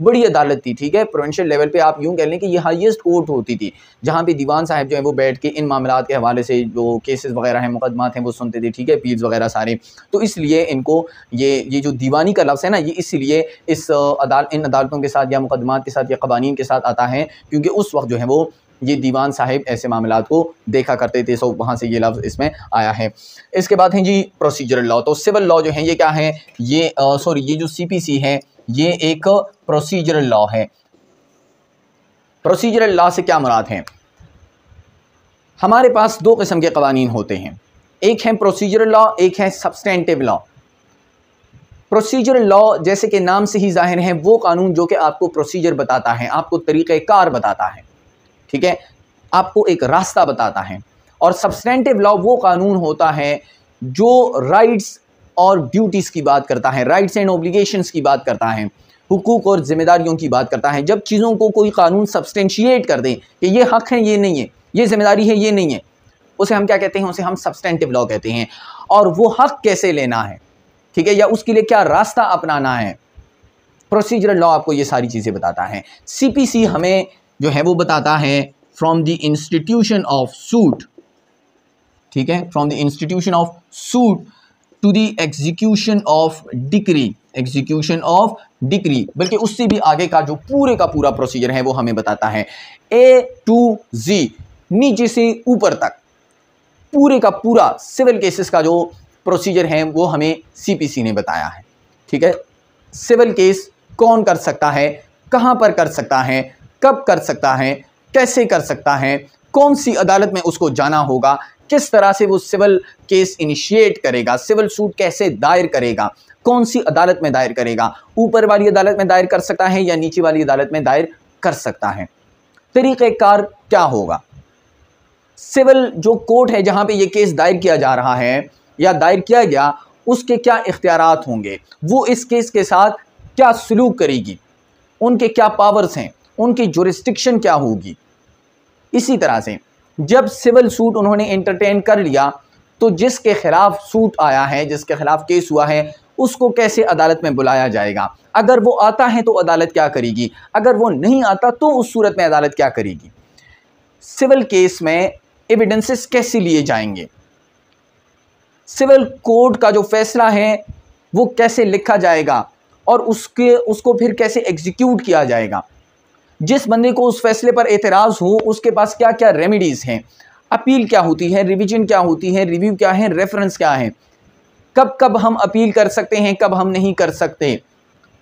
बड़ी अदालत थी ठीक है प्रोवेंशियल लेवल पे आप यूँ कह लें कि ये हाईएस्ट कोर्ट होती थी जहाँ पे दीवान साहब जो है वो बैठ के इन मामला के हवाले से जो केसेस वगैरह हैं मुकदमा हैं वो सुनते थे ठीक है अपील्स वगैरह सारे तो इसलिए इनको ये ये जो दीवानी का लफ्ज़ है ना ये इसलिए इस अदाल इन अदालतों के साथ या मुकदमा के साथ या कवानीन के साथ आता है क्योंकि उस वक्त जो है वो ये दीवान साहब ऐसे मामला को देखा करते थे सो वहाँ से ये लफ्ज़ इसमें आया है इसके बाद है जी प्रोसीजरल लॉ तो सिविल लॉ जो है ये क्या है ये सॉरी ये जो सी पी सी है ये एक प्रोसीजरल लॉ है प्रोसीजरल लॉ से क्या मुराद है हमारे पास दो किस्म के कवानीन होते हैं एक है प्रोसीजरल लॉ एक है सब्सटेंटिव लॉ प्रोसीजरल लॉ जैसे कि नाम से ही जाहिर है वो कानून जो कि आपको प्रोसीजर बताता है आपको तरीक़ार बताता है ठीक है आपको एक रास्ता बताता है और सब्सटेंटिव लॉ वो कानून होता है जो राइट्स और ड्यूटीज़ की बात करता है राइट्स एंड ओब्लिगेशंस की बात करता है हुकूक और ज़िम्मेदारियों की बात करता है जब चीज़ों को कोई कानून सब्सटेंशिएट कर दें कि ये हक़ है ये नहीं है ये ज़िम्मेदारी है ये नहीं है उसे हम क्या कहते हैं उसे हम सब्सटेंटिव लॉ कहते हैं और वो हक़ कैसे लेना है ठीक है या उसके लिए क्या रास्ता अपनाना है प्रोसीजरल लॉ आपको ये सारी चीज़ें बताता है सी हमें जो है वो बताता है from the institution of suit ठीक है from the institution of suit to the execution of decree execution of decree बल्कि उससे भी आगे का जो पूरे का पूरा प्रोसीजर है वो हमें बताता है ए टू जी नीचे से ऊपर तक पूरे का पूरा सिविल केसेस का जो प्रोसीजर है वो हमें सीपीसी ने बताया है ठीक है सिविल केस कौन कर सकता है कहाँ पर कर सकता है कब कर सकता है कैसे कर सकता है कौन सी अदालत में उसको जाना होगा किस तरह से वो सिविल केस इनिशिएट करेगा सिविल सूट कैसे दायर करेगा कौन सी अदालत में दायर करेगा ऊपर वाली अदालत में दायर कर सकता है या नीचे वाली अदालत में दायर कर सकता है तरीक़ार क्या होगा सिविल जो कोर्ट है जहाँ पे ये केस दायर किया जा रहा है या दायर किया गया उसके क्या इख्तियार होंगे वो इस केस के साथ क्या सलूक करेगी उनके क्या पावर्स हैं उनकी जुरिस्टिक्शन क्या होगी इसी तरह से जब सिविल सूट उन्होंने एंटरटेन कर लिया तो जिसके खिलाफ सूट आया है जिसके खिलाफ केस हुआ है उसको कैसे अदालत में बुलाया जाएगा अगर वो आता है तो अदालत क्या करेगी अगर वो नहीं आता तो उस सूरत में अदालत क्या करेगी सिविल केस में एविडेंसेस कैसे लिए जाएंगे सिविल कोर्ट का जो फैसला है वो कैसे लिखा जाएगा और उसके उसको फिर कैसे एग्जीक्यूट किया जाएगा जिस बंदे को उस फैसले पर एतराज़ हो उसके पास क्या क्या रेमेडीज़ हैं अपील क्या होती है रिवीजन क्या होती है रिव्यू क्या है रेफरेंस क्या है कब कब हम अपील कर सकते हैं कब हम नहीं कर सकते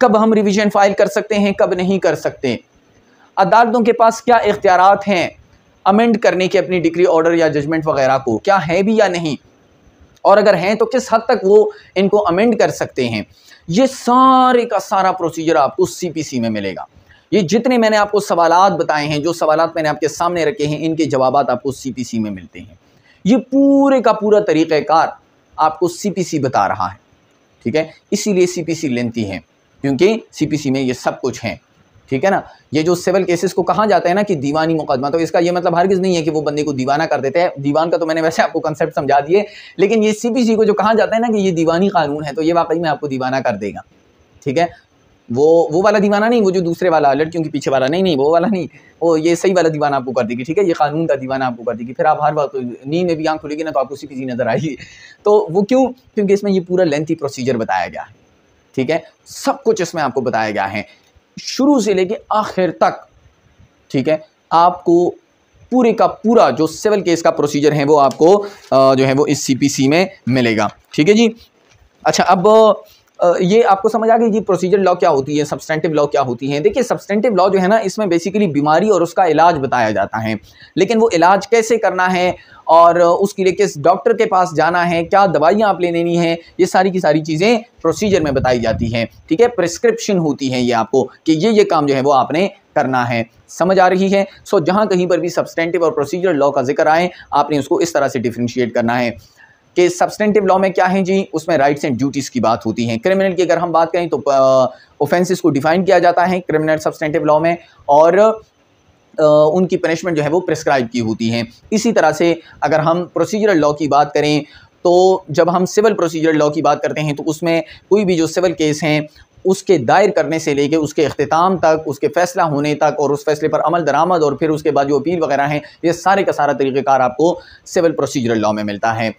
कब हम रिविज़न फ़ाइल कर सकते हैं कब नहीं कर सकते अदालतों के पास क्या इख्तियार हैं अमेंड करने के अपनी डिग्री ऑर्डर या जजमेंट वगैरह को क्या है भी या नहीं और अगर हैं तो किस हद तक वो इनको अमेंड कर सकते हैं ये सारे का सारा प्रोसीजर आपको सी में मिलेगा ये जितने मैंने आपको सवाल बताए हैं जो सवाल मैंने आपके सामने रखे हैं इनके जवाब आपको सी में मिलते हैं ये पूरे का पूरा तरीक़ार आपको सीपीसी बता रहा है ठीक है इसीलिए सीपीसी लेंथी है क्योंकि सीपीसी में ये सब कुछ है ठीक है ना ये जो सिविल केसेस को कहा जाता है ना कि दीवानी मुकदमा तो इसका ये मतलब किस नहीं है कि वो बंदे को दीवाना कर देते हैं दीवान का तो मैंने वैसे आपको कंसेप्ट समझा दिए लेकिन ये सीपीसी को जो कहा जाता है ना कि ये दीवानी कानून है तो ये वाकई में आपको दीवाना कर देगा ठीक है वो वो वाला दीवाना नहीं वो जो दूसरे वाला लड़कियों के पीछे वाला नहीं नहीं वो वाला नहीं वो ये सही वाला दीवाना आपको कर देगी ठीक है ये कानून का दीवाना आपको कर देगी फिर आप हर वक्त नींद में भी आँख खुलेगी ना तो आपको उसी पीछे नज़र आएगी तो वो क्यों क्योंकि इसमें ये पूरा लेंथी प्रोसीजर बताया गया है ठीक है सब कुछ इसमें आपको बताया गया है शुरू से लेके आखिर तक ठीक है आपको पूरे का पूरा जो सिविल केस का प्रोसीजर है वो आपको जो है वो इस सी में मिलेगा ठीक है जी अच्छा अब ये आपको समझ आ गई जी प्रोसीजर लॉ क्या होती है सब्सटेंटिव लॉ क्या होती है देखिए सब्सटेंटिव लॉ जो है ना इसमें बेसिकली बीमारी और उसका इलाज बताया जाता है लेकिन वो इलाज कैसे करना है और उसके लिए किस डॉक्टर के पास जाना है क्या दवाइयाँ आप ले लेनी है ये सारी की सारी चीज़ें प्रोसीजर में बताई जाती हैं ठीक है प्रिस्क्रिप्शन होती है ये आपको कि ये ये काम जो है वो आपने करना है समझ आ रही है सो जहाँ कहीं पर भी सब्सटेंटिव और प्रोसीजर लॉ का जिक्र आए आपने उसको इस तरह से डिफ्रेंशिएट करना है कि सब्सटेंटिव लॉ में क्या है जी उसमें राइट्स एंड ड्यूटीज़ की बात होती है क्रिमिनल की अगर हम बात करें तो ऑफेंसेस को डिफाइन किया जाता है क्रिमिनल सब्सटेंटिव लॉ में और आ, उनकी पनिशमेंट जो है वो प्रिस्क्राइब की होती है इसी तरह से अगर हम प्रोसीजरल लॉ की बात करें तो जब हम सिविल प्रोसीजरल लॉ की बात करते हैं तो उसमें कोई भी जो सिविल केस हैं उसके दायर करने से लेके उसके अख्ताम तक उसके फैसला होने तक और उस फैसले पर अमल दरामद और फिर उसके बाद जो अपील वगैरह हैं ये सारे का सारा तरीक़ेकार आपको सिविल प्रोसीजरल लॉ में मिलता है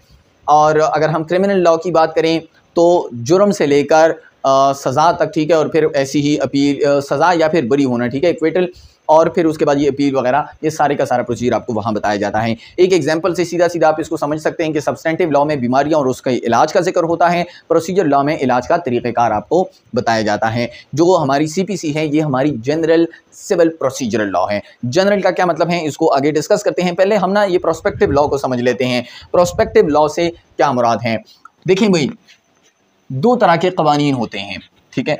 और अगर हम क्रिमिनल लॉ की बात करें तो जुर्म से लेकर सज़ा तक ठीक है और फिर ऐसी ही अपील सज़ा या फिर बरी होना ठीक है इक्वेटल और फिर उसके बाद ये अपील वगैरह ये सारे का सारा प्रोसीजर आपको वहाँ बताया जाता है एक एग्जाम्पल से सीधा सीधा आप इसको समझ सकते हैं कि सब्सटेंटिव लॉ में बीमारियाँ और उसका इलाज का जिक्र होता है प्रोसीजर लॉ में इलाज का तरीक़ेकार आपको बताया जाता है जो हमारी सी है ये हमारी जनरल सिविल प्रोसीजरल लॉ है जनरल का क्या मतलब है इसको आगे डिस्कस करते हैं पहले हम ना ये प्रोस्पेक्टिव लॉ को समझ लेते हैं प्रोस्पेक्टिव लॉ से क्या मुराद है देखें भाई दो तरह के कवानीन होते हैं ठीक है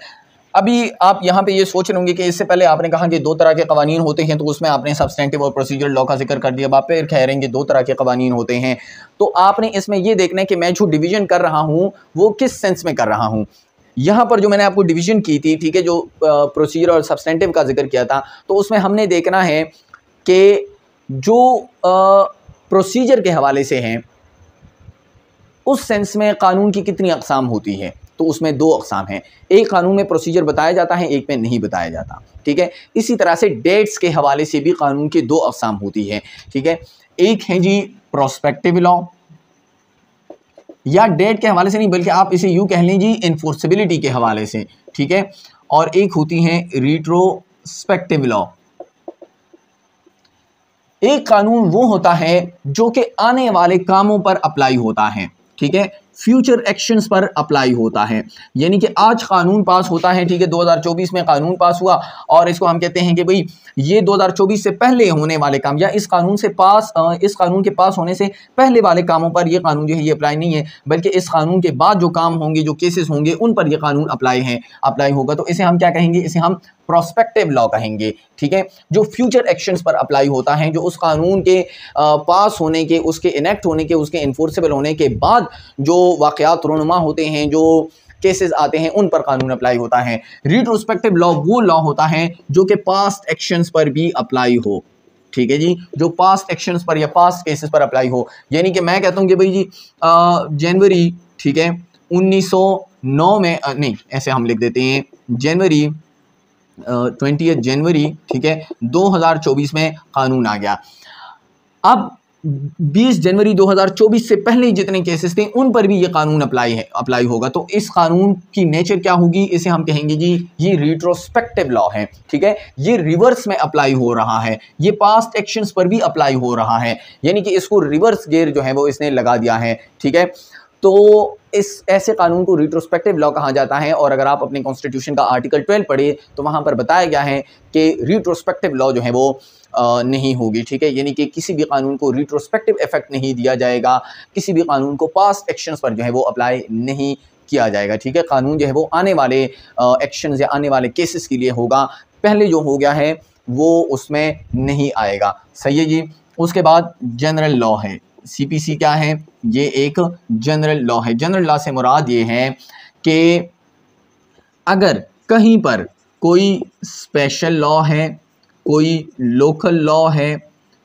अभी आप यहाँ पे ये सोच रहे होंगे कि इससे पहले आपने कहा कि दो तरह के कवानीन होते हैं तो उसमें आपने सब्सटेंटिव और प्रोसीजर लॉ का जिक्र कर दिया अब आप फिर कह रहे हैं कि दो तरह के कवानीन होते हैं तो आपने इसमें यह देखना है कि मैं जो डिवीजन कर रहा हूँ वो किस सेंस में कर रहा हूँ यहाँ पर जो मैंने आपको डिवीजन की थी ठीक है जो प्रोसीजर और सब्सटेंटिव का जिक्र किया था तो उसमें हमने देखना है कि जो प्रोसीजर के हवाले से हैं उस सेंस में कानून की कितनी अकसाम होती है तो उसमें दो अकसाम हैं एक कानून में प्रोसीजर बताया जाता है एक में नहीं बताया जाता ठीक है इसी तरह से डेट्स के हवाले से भी कानून की दो अकसाम होती है ठीक है एक है जी प्रोस्पेक्टिव लॉ या डेट के हवाले से नहीं बल्कि आप इसे यूँ कह लें जी इन्फोर्सबिलिटी के हवाले से ठीक है और एक होती है रिट्रोस्पेक्टिव लॉ एक कानून वो होता है जो कि आने वाले कामों पर अप्लाई होता है ठीक है फ्यूचर एक्शंस पर अप्लाई होता है यानी कि आज कानून पास होता है ठीक है 2024 में कानून पास हुआ और इसको हम कहते हैं कि भाई ये 2024 से पहले होने वाले काम या इस कानून से पास इस कानून के पास होने से पहले वाले कामों पर यह कानून जो है ये अप्लाई नहीं है बल्कि इस कानून के बाद जो काम होंगे जो केसेस होंगे उन पर यह कानून अप्लाई है अप्लाई होगा तो इसे हम क्या कहेंगे इसे हम प्रोस्पेक्टिव लॉ कहेंगे ठीक है जो फ्यूचर एक्शंस पर अप्लाई होता है जो उस कानून के पास होने के उसके इनेक्ट होने के उसके इन्फोर्सेबल होने के बाद जो वाक़ात रोनुमा होते हैं जो केसेस आते हैं उन पर कानून अप्लाई होता है रिट्रोस्पेक्टिव लॉ वो लॉ होता है जो कि पास्ट एक्शंस पर भी अप्लाई हो ठीक है जी जो पास्ट एक्शंस पर या पास्ट केसेस पर अप्लाई हो यानी कि मैं कहता हूँ कि भाई जी जनवरी ठीक है 1909 में नहीं ऐसे हम लिख देते हैं जनवरी ट्वेंटी जनवरी ठीक है 2024 में कानून आ गया अब 20 जनवरी 2024 से पहले जितने केसेस थे उन पर भी ये कानून अप्लाई है अप्लाई होगा तो इस कानून की नेचर क्या होगी इसे हम कहेंगे जी ये रिट्रोस्पेक्टिव लॉ है ठीक है ये रिवर्स में अप्लाई हो रहा है ये पास्ट एक्शंस पर भी अप्लाई हो रहा है यानी कि इसको रिवर्स गेयर जो है वो इसने लगा दिया है ठीक है तो इस ऐसे कानून को रिट्रोस्पेक्टिव लॉ कहा जाता है और अगर आप अपने कॉन्स्टिट्यूशन का आर्टिकल ट्वेल्व पढ़े तो वहाँ पर बताया गया है कि रिट्रोस्पेक्टिव लॉ जो है वो आ, नहीं होगी ठीक है यानी कि किसी भी कानून को रिट्रोस्पेक्टिव इफेक्ट नहीं दिया जाएगा किसी भी कानून को पास्ट एक्शंस पर जो है वो अप्लाई नहीं किया जाएगा ठीक है कानून जो है वो आने वाले एक्शन या आने वाले केसेस के लिए होगा पहले जो हो गया है वो उसमें नहीं आएगा सही है जी उसके बाद जनरल लॉ है सीपीसी क्या है ये एक जनरल लॉ है जनरल लॉ से मुराद ये है कि अगर कहीं पर कोई स्पेशल लॉ है कोई लोकल लॉ है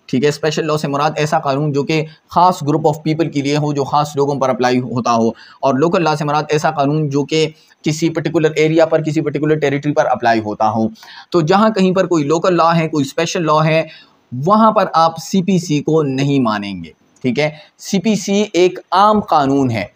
ठीक है स्पेशल लॉ से मुराद ऐसा कानून जो कि ख़ास ग्रुप ऑफ पीपल के लिए हो जो ख़ास लोगों पर अप्लाई होता हो और लोकल लॉ से मुराद ऐसा कानून जो कि किसी पर्टिकुलर एरिया पर किसी पर्टिकुलर टेरिटरी पर अप्लाई होता हो तो जहाँ कहीं पर कोई लोकल लॉ है कोई स्पेशल लॉ है वहाँ पर आप सी को नहीं मानेंगे ठीक है सी एक आम कानून है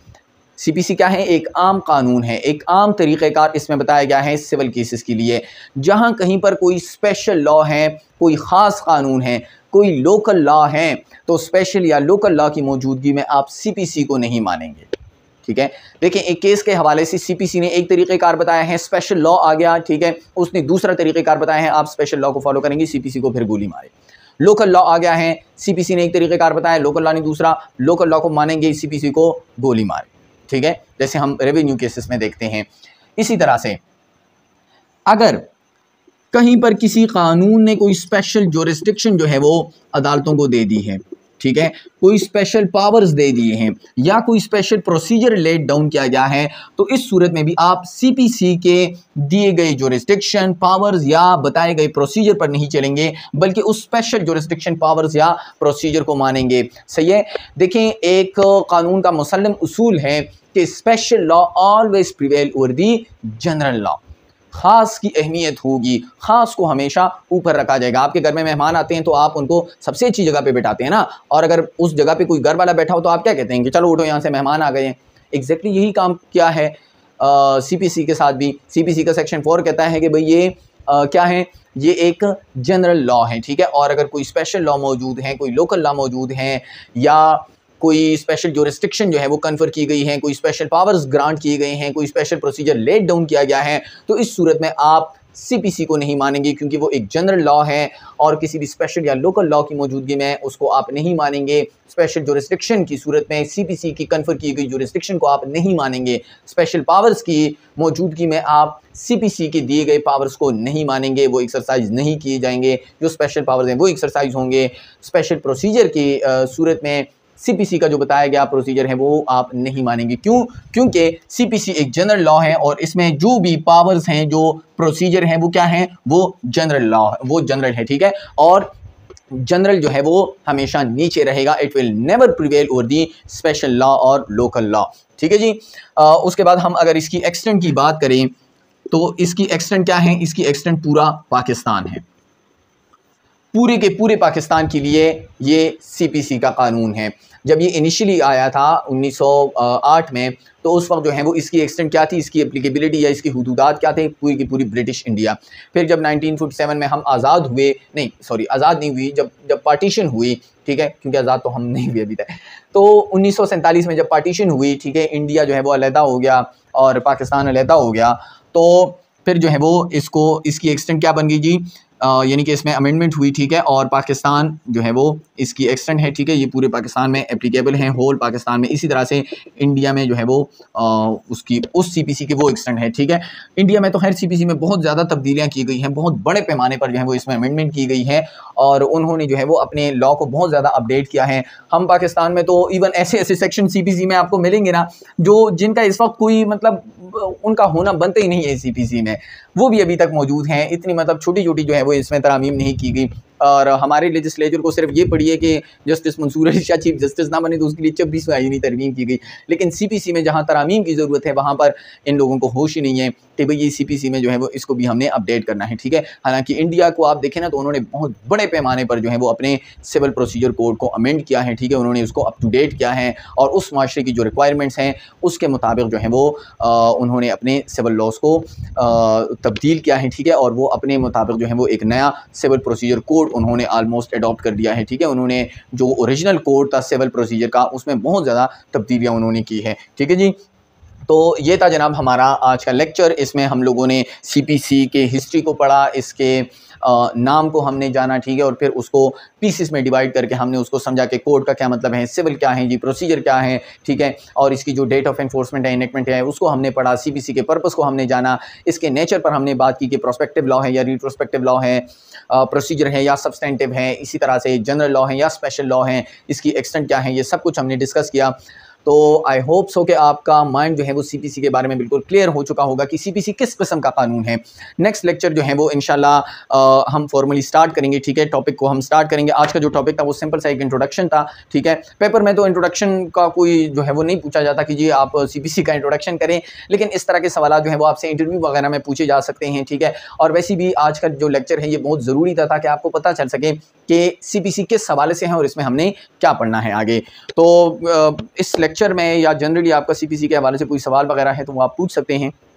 सी क्या है एक आम कानून है एक आम तरीक़ेकार इसमें बताया गया है सिविल केसेस के लिए जहाँ कहीं पर कोई स्पेशल लॉ है कोई ख़ास कानून है कोई लोकल लॉ है तो स्पेशल या लोकल लॉ की मौजूदगी में आप सी को नहीं मानेंगे ठीक है देखिए एक केस के हवाले से सी ने एक तरीक़ेकार बताया है स्पेशल लॉ आ गया ठीक है उसने दूसरा तरीक़ेकार बताया है आप स्पेशल लॉ को फॉलो करेंगे सी को फिर गोली मारे लोकल लॉ आ गया है सीपीसी ने एक तरीक़ेकार बताया लोकल लॉ ने दूसरा लोकल लॉ को मानेंगे सीपीसी को गोली मार ठीक है जैसे हम रेवेन्यू केसेस में देखते हैं इसी तरह से अगर कहीं पर किसी कानून ने कोई स्पेशल जोरिस्टिक्शन जो है वो अदालतों को दे दी है ठीक है कोई स्पेशल पावर्स दे दिए हैं या कोई स्पेशल प्रोसीजर लेट डाउन किया गया है तो इस सूरत में भी आप सीपीसी के दिए गए जो रिस्ट्रिक्शन पावर्स या बताए गए प्रोसीजर पर नहीं चलेंगे बल्कि उस स्पेशल जो रिस्ट्रिक्शन पावर्स या प्रोसीजर को मानेंगे सही है देखें एक कानून का मुसलम असूल है कि special law always prevail over the general law ख़ास की अहमियत होगी ख़ास को हमेशा ऊपर रखा जाएगा आपके घर में मेहमान आते हैं तो आप उनको सबसे अच्छी जगह पे बैठाते हैं ना और अगर उस जगह पे कोई घर वाला बैठा हो तो आप क्या कहते हैं कि चलो उठो यहाँ से मेहमान आ गए हैं एग्जैक्टली यही काम क्या है सी पी सी के साथ भी सी पी सी का सेक्शन फोर कहता है कि भाई ये आ, क्या है ये एक जनरल लॉ है ठीक है और अगर कोई स्पेशल लॉ मौजूद है कोई लोकल लॉ मौजूद हैं या कोई स्पेशल जो रिस्ट्रिक्शन जो है वो कन्फर की गई है कोई स्पेशल पावर्स ग्रांट किए गए हैं कोई स्पेशल प्रोसीजर लेट डाउन किया गया है तो इस सूरत में आप सीपीसी को नहीं मानेंगे क्योंकि वो एक जनरल लॉ है और किसी भी स्पेशल या लोकल लॉ की मौजूदगी में उसको आप नहीं मानेंगे स्पेशल जो रिस्ट्रिक्शन की सूरत में सीपीसी की कन्फर की गई जो रिस्ट्रिक्शन को आप नहीं मानेंगे स्पेशल पावर्स की मौजूदगी में आप सीपीसी के दिए गए पावर्स को नहीं मानेंगे वो एक्सरसाइज नहीं किए जाएंगे जो स्पेशल पावर्स हैं वो एक्सरसाइज होंगे स्पेशल प्रोसीजर की सूरत में सीपीसी का जो बताया गया प्रोसीजर है वो आप नहीं मानेंगे क्यों क्योंकि सीपीसी एक जनरल लॉ है और इसमें जो भी पावर्स हैं जो प्रोसीजर हैं वो क्या हैं वो जनरल लॉ वो जनरल है ठीक है और जनरल जो है वो हमेशा नीचे रहेगा it will never prevail over the special law और लोकल लॉ ठीक है जी आ, उसके बाद हम अगर इसकी एक्सटेंट की बात करें तो इसकी एक्सटेंट क्या है इसकी एक्सटेंट पूरा पाकिस्तान है पूरे के पूरे पाकिस्तान के लिए ये सीपीसी का कानून है जब ये इनिशियली आया था 1908 में तो उस वक्त जो है वो इसकी एक्सटेंट क्या थी इसकी एप्लीकेबिलिटी या इसकी हदूदात क्या थे पूरी की पूरी ब्रिटिश इंडिया फिर जब 1947 में हम आज़ाद हुए नहीं सॉरी आज़ाद नहीं हुई जब जब पार्टीशन हुई ठीक है क्योंकि आज़ाद तो हम नहीं हुए अभी तक तो उन्नीस में जब पार्टीशन हुई ठीक है इंडिया जो है वो अलहदा हो गया और पाकिस्तान अलहदा हो गया तो फिर जो है वो इसको इसकी एक्सटेंट क्या बन गई जी यानी कि इसमें अमेंडमेंट हुई ठीक है और पाकिस्तान जो है वो इसकी एक्सटेंड है ठीक है ये पूरे पाकिस्तान में एप्लीकेबल हैं होल पाकिस्तान में इसी तरह से इंडिया में जो है वो आ, उसकी उस सी की वो एक्सटेंड है ठीक है इंडिया में तो हर सी में बहुत ज़्यादा तब्दीलियाँ की गई हैं बहुत बड़े पैमाने पर जो है वो इसमें अमेंडमेंट की गई है और उन्होंने जो है वो अपने लॉ को बहुत ज़्यादा अपडेट किया है हम पाकिस्तान में तो इवन ऐसे ऐसे सेक्शन सी में आपको मिलेंगे ना जो जिनका इस वक्त कोई मतलब उनका होना बनता ही नहीं है सी में वो भी अभी तक मौजूद हैं इतनी मतलब छोटी छोटी जो है वो इसमें तरामीम नहीं की गई और हमारे लेजिस्लेचर को सिर्फ ये पड़ी है कि justice Mansoor Ali Shah chief justice ना बने तो उसके लिए छब्बीसवीं आयनी तरमीम की गई लेकिन सी पी सी में जहाँ तरामीम की ज़रूरत है वहाँ पर इन लोगों को होश ही नहीं है टेबल ये सी में जो है वो इसको भी हमने अपडेट करना है ठीक है हालांकि इंडिया को आप देखें ना तो उन्होंने बहुत बड़े पैमाने पर जो है वो अपने सिविल प्रोसीजर कोड को अमेंड किया है ठीक है उन्होंने उसको अप टू डेट किया है और उस माशरे की जो रिक्वायरमेंट्स हैं उसके मुताबिक जो है वो आ, उन्होंने अपने सिविल लॉस को तब्दील किया है ठीक है और वो अपने मुताबिक जो है वो एक नया सिविल प्रोसीजर कोड उन्होंने आलमोस्ट अडॉप्ट कर दिया है ठीक है उन्होंने जो ओरिजिनल कोड था सिविल प्रोसीजर का उसमें बहुत ज़्यादा तब्दीलियाँ उन्होंने की है ठीक है जी तो ये था जनाब हमारा आज का लेक्चर इसमें हम लोगों ने सी के हिस्ट्री को पढ़ा इसके नाम को हमने जाना ठीक है और फिर उसको पीसीस में डिवाइड करके हमने उसको समझा कि कोर्ट का क्या मतलब है सिविल क्या है जी प्रोसीजर क्या है ठीक है और इसकी जो डेट ऑफ एनफोर्समेंट है इनेक्टमेंट है उसको हमने पढ़ा सी के पर्पज़ को हमने जाना इसके नेचर पर हमने बात की कि प्रोस्पेक्टिव लॉ है या रिट्रोस्पेक्टिव लॉ है प्रोसीजर है या सब्सटेंटिव है इसी तरह से जनरल लॉ है या स्पेशल लॉ है इसकी एक्सटेंट क्या है ये सब कुछ हमने डिस्कस किया तो आई होप सो कि आपका माइंड जो है वो सी के बारे में बिल्कुल क्लियर हो चुका होगा कि सी किस किस्म का कानून है नेक्स्ट लेक्चर जो है वो इनशाला हम फॉर्मली स्टार्ट करेंगे ठीक है टॉपिक को हम स्टार्ट करेंगे आज का जो टॉपिक था वो सिंपल सा एक इंट्रोडक्शन था ठीक है पेपर में तो इंट्रोडक्शन का कोई जो है वो नहीं पूछा जाता कि जी आप सी का इंट्रोडक्शन करें लेकिन इस तरह के सवाल जो है वो आपसे इंटरव्यू वगैरह में पूछे जा सकते हैं ठीक है और वैसे भी आज का जो लेक्चर है ये बहुत ज़रूरी था ताकि आपको पता चल सके कि सी किस हवाले से हैं और इसमें हमने क्या पढ़ना है आगे तो इस लेक्चर में या जनरली आपका सी के हवाले से कोई सवाल वगैरह है तो वो आप पूछ सकते हैं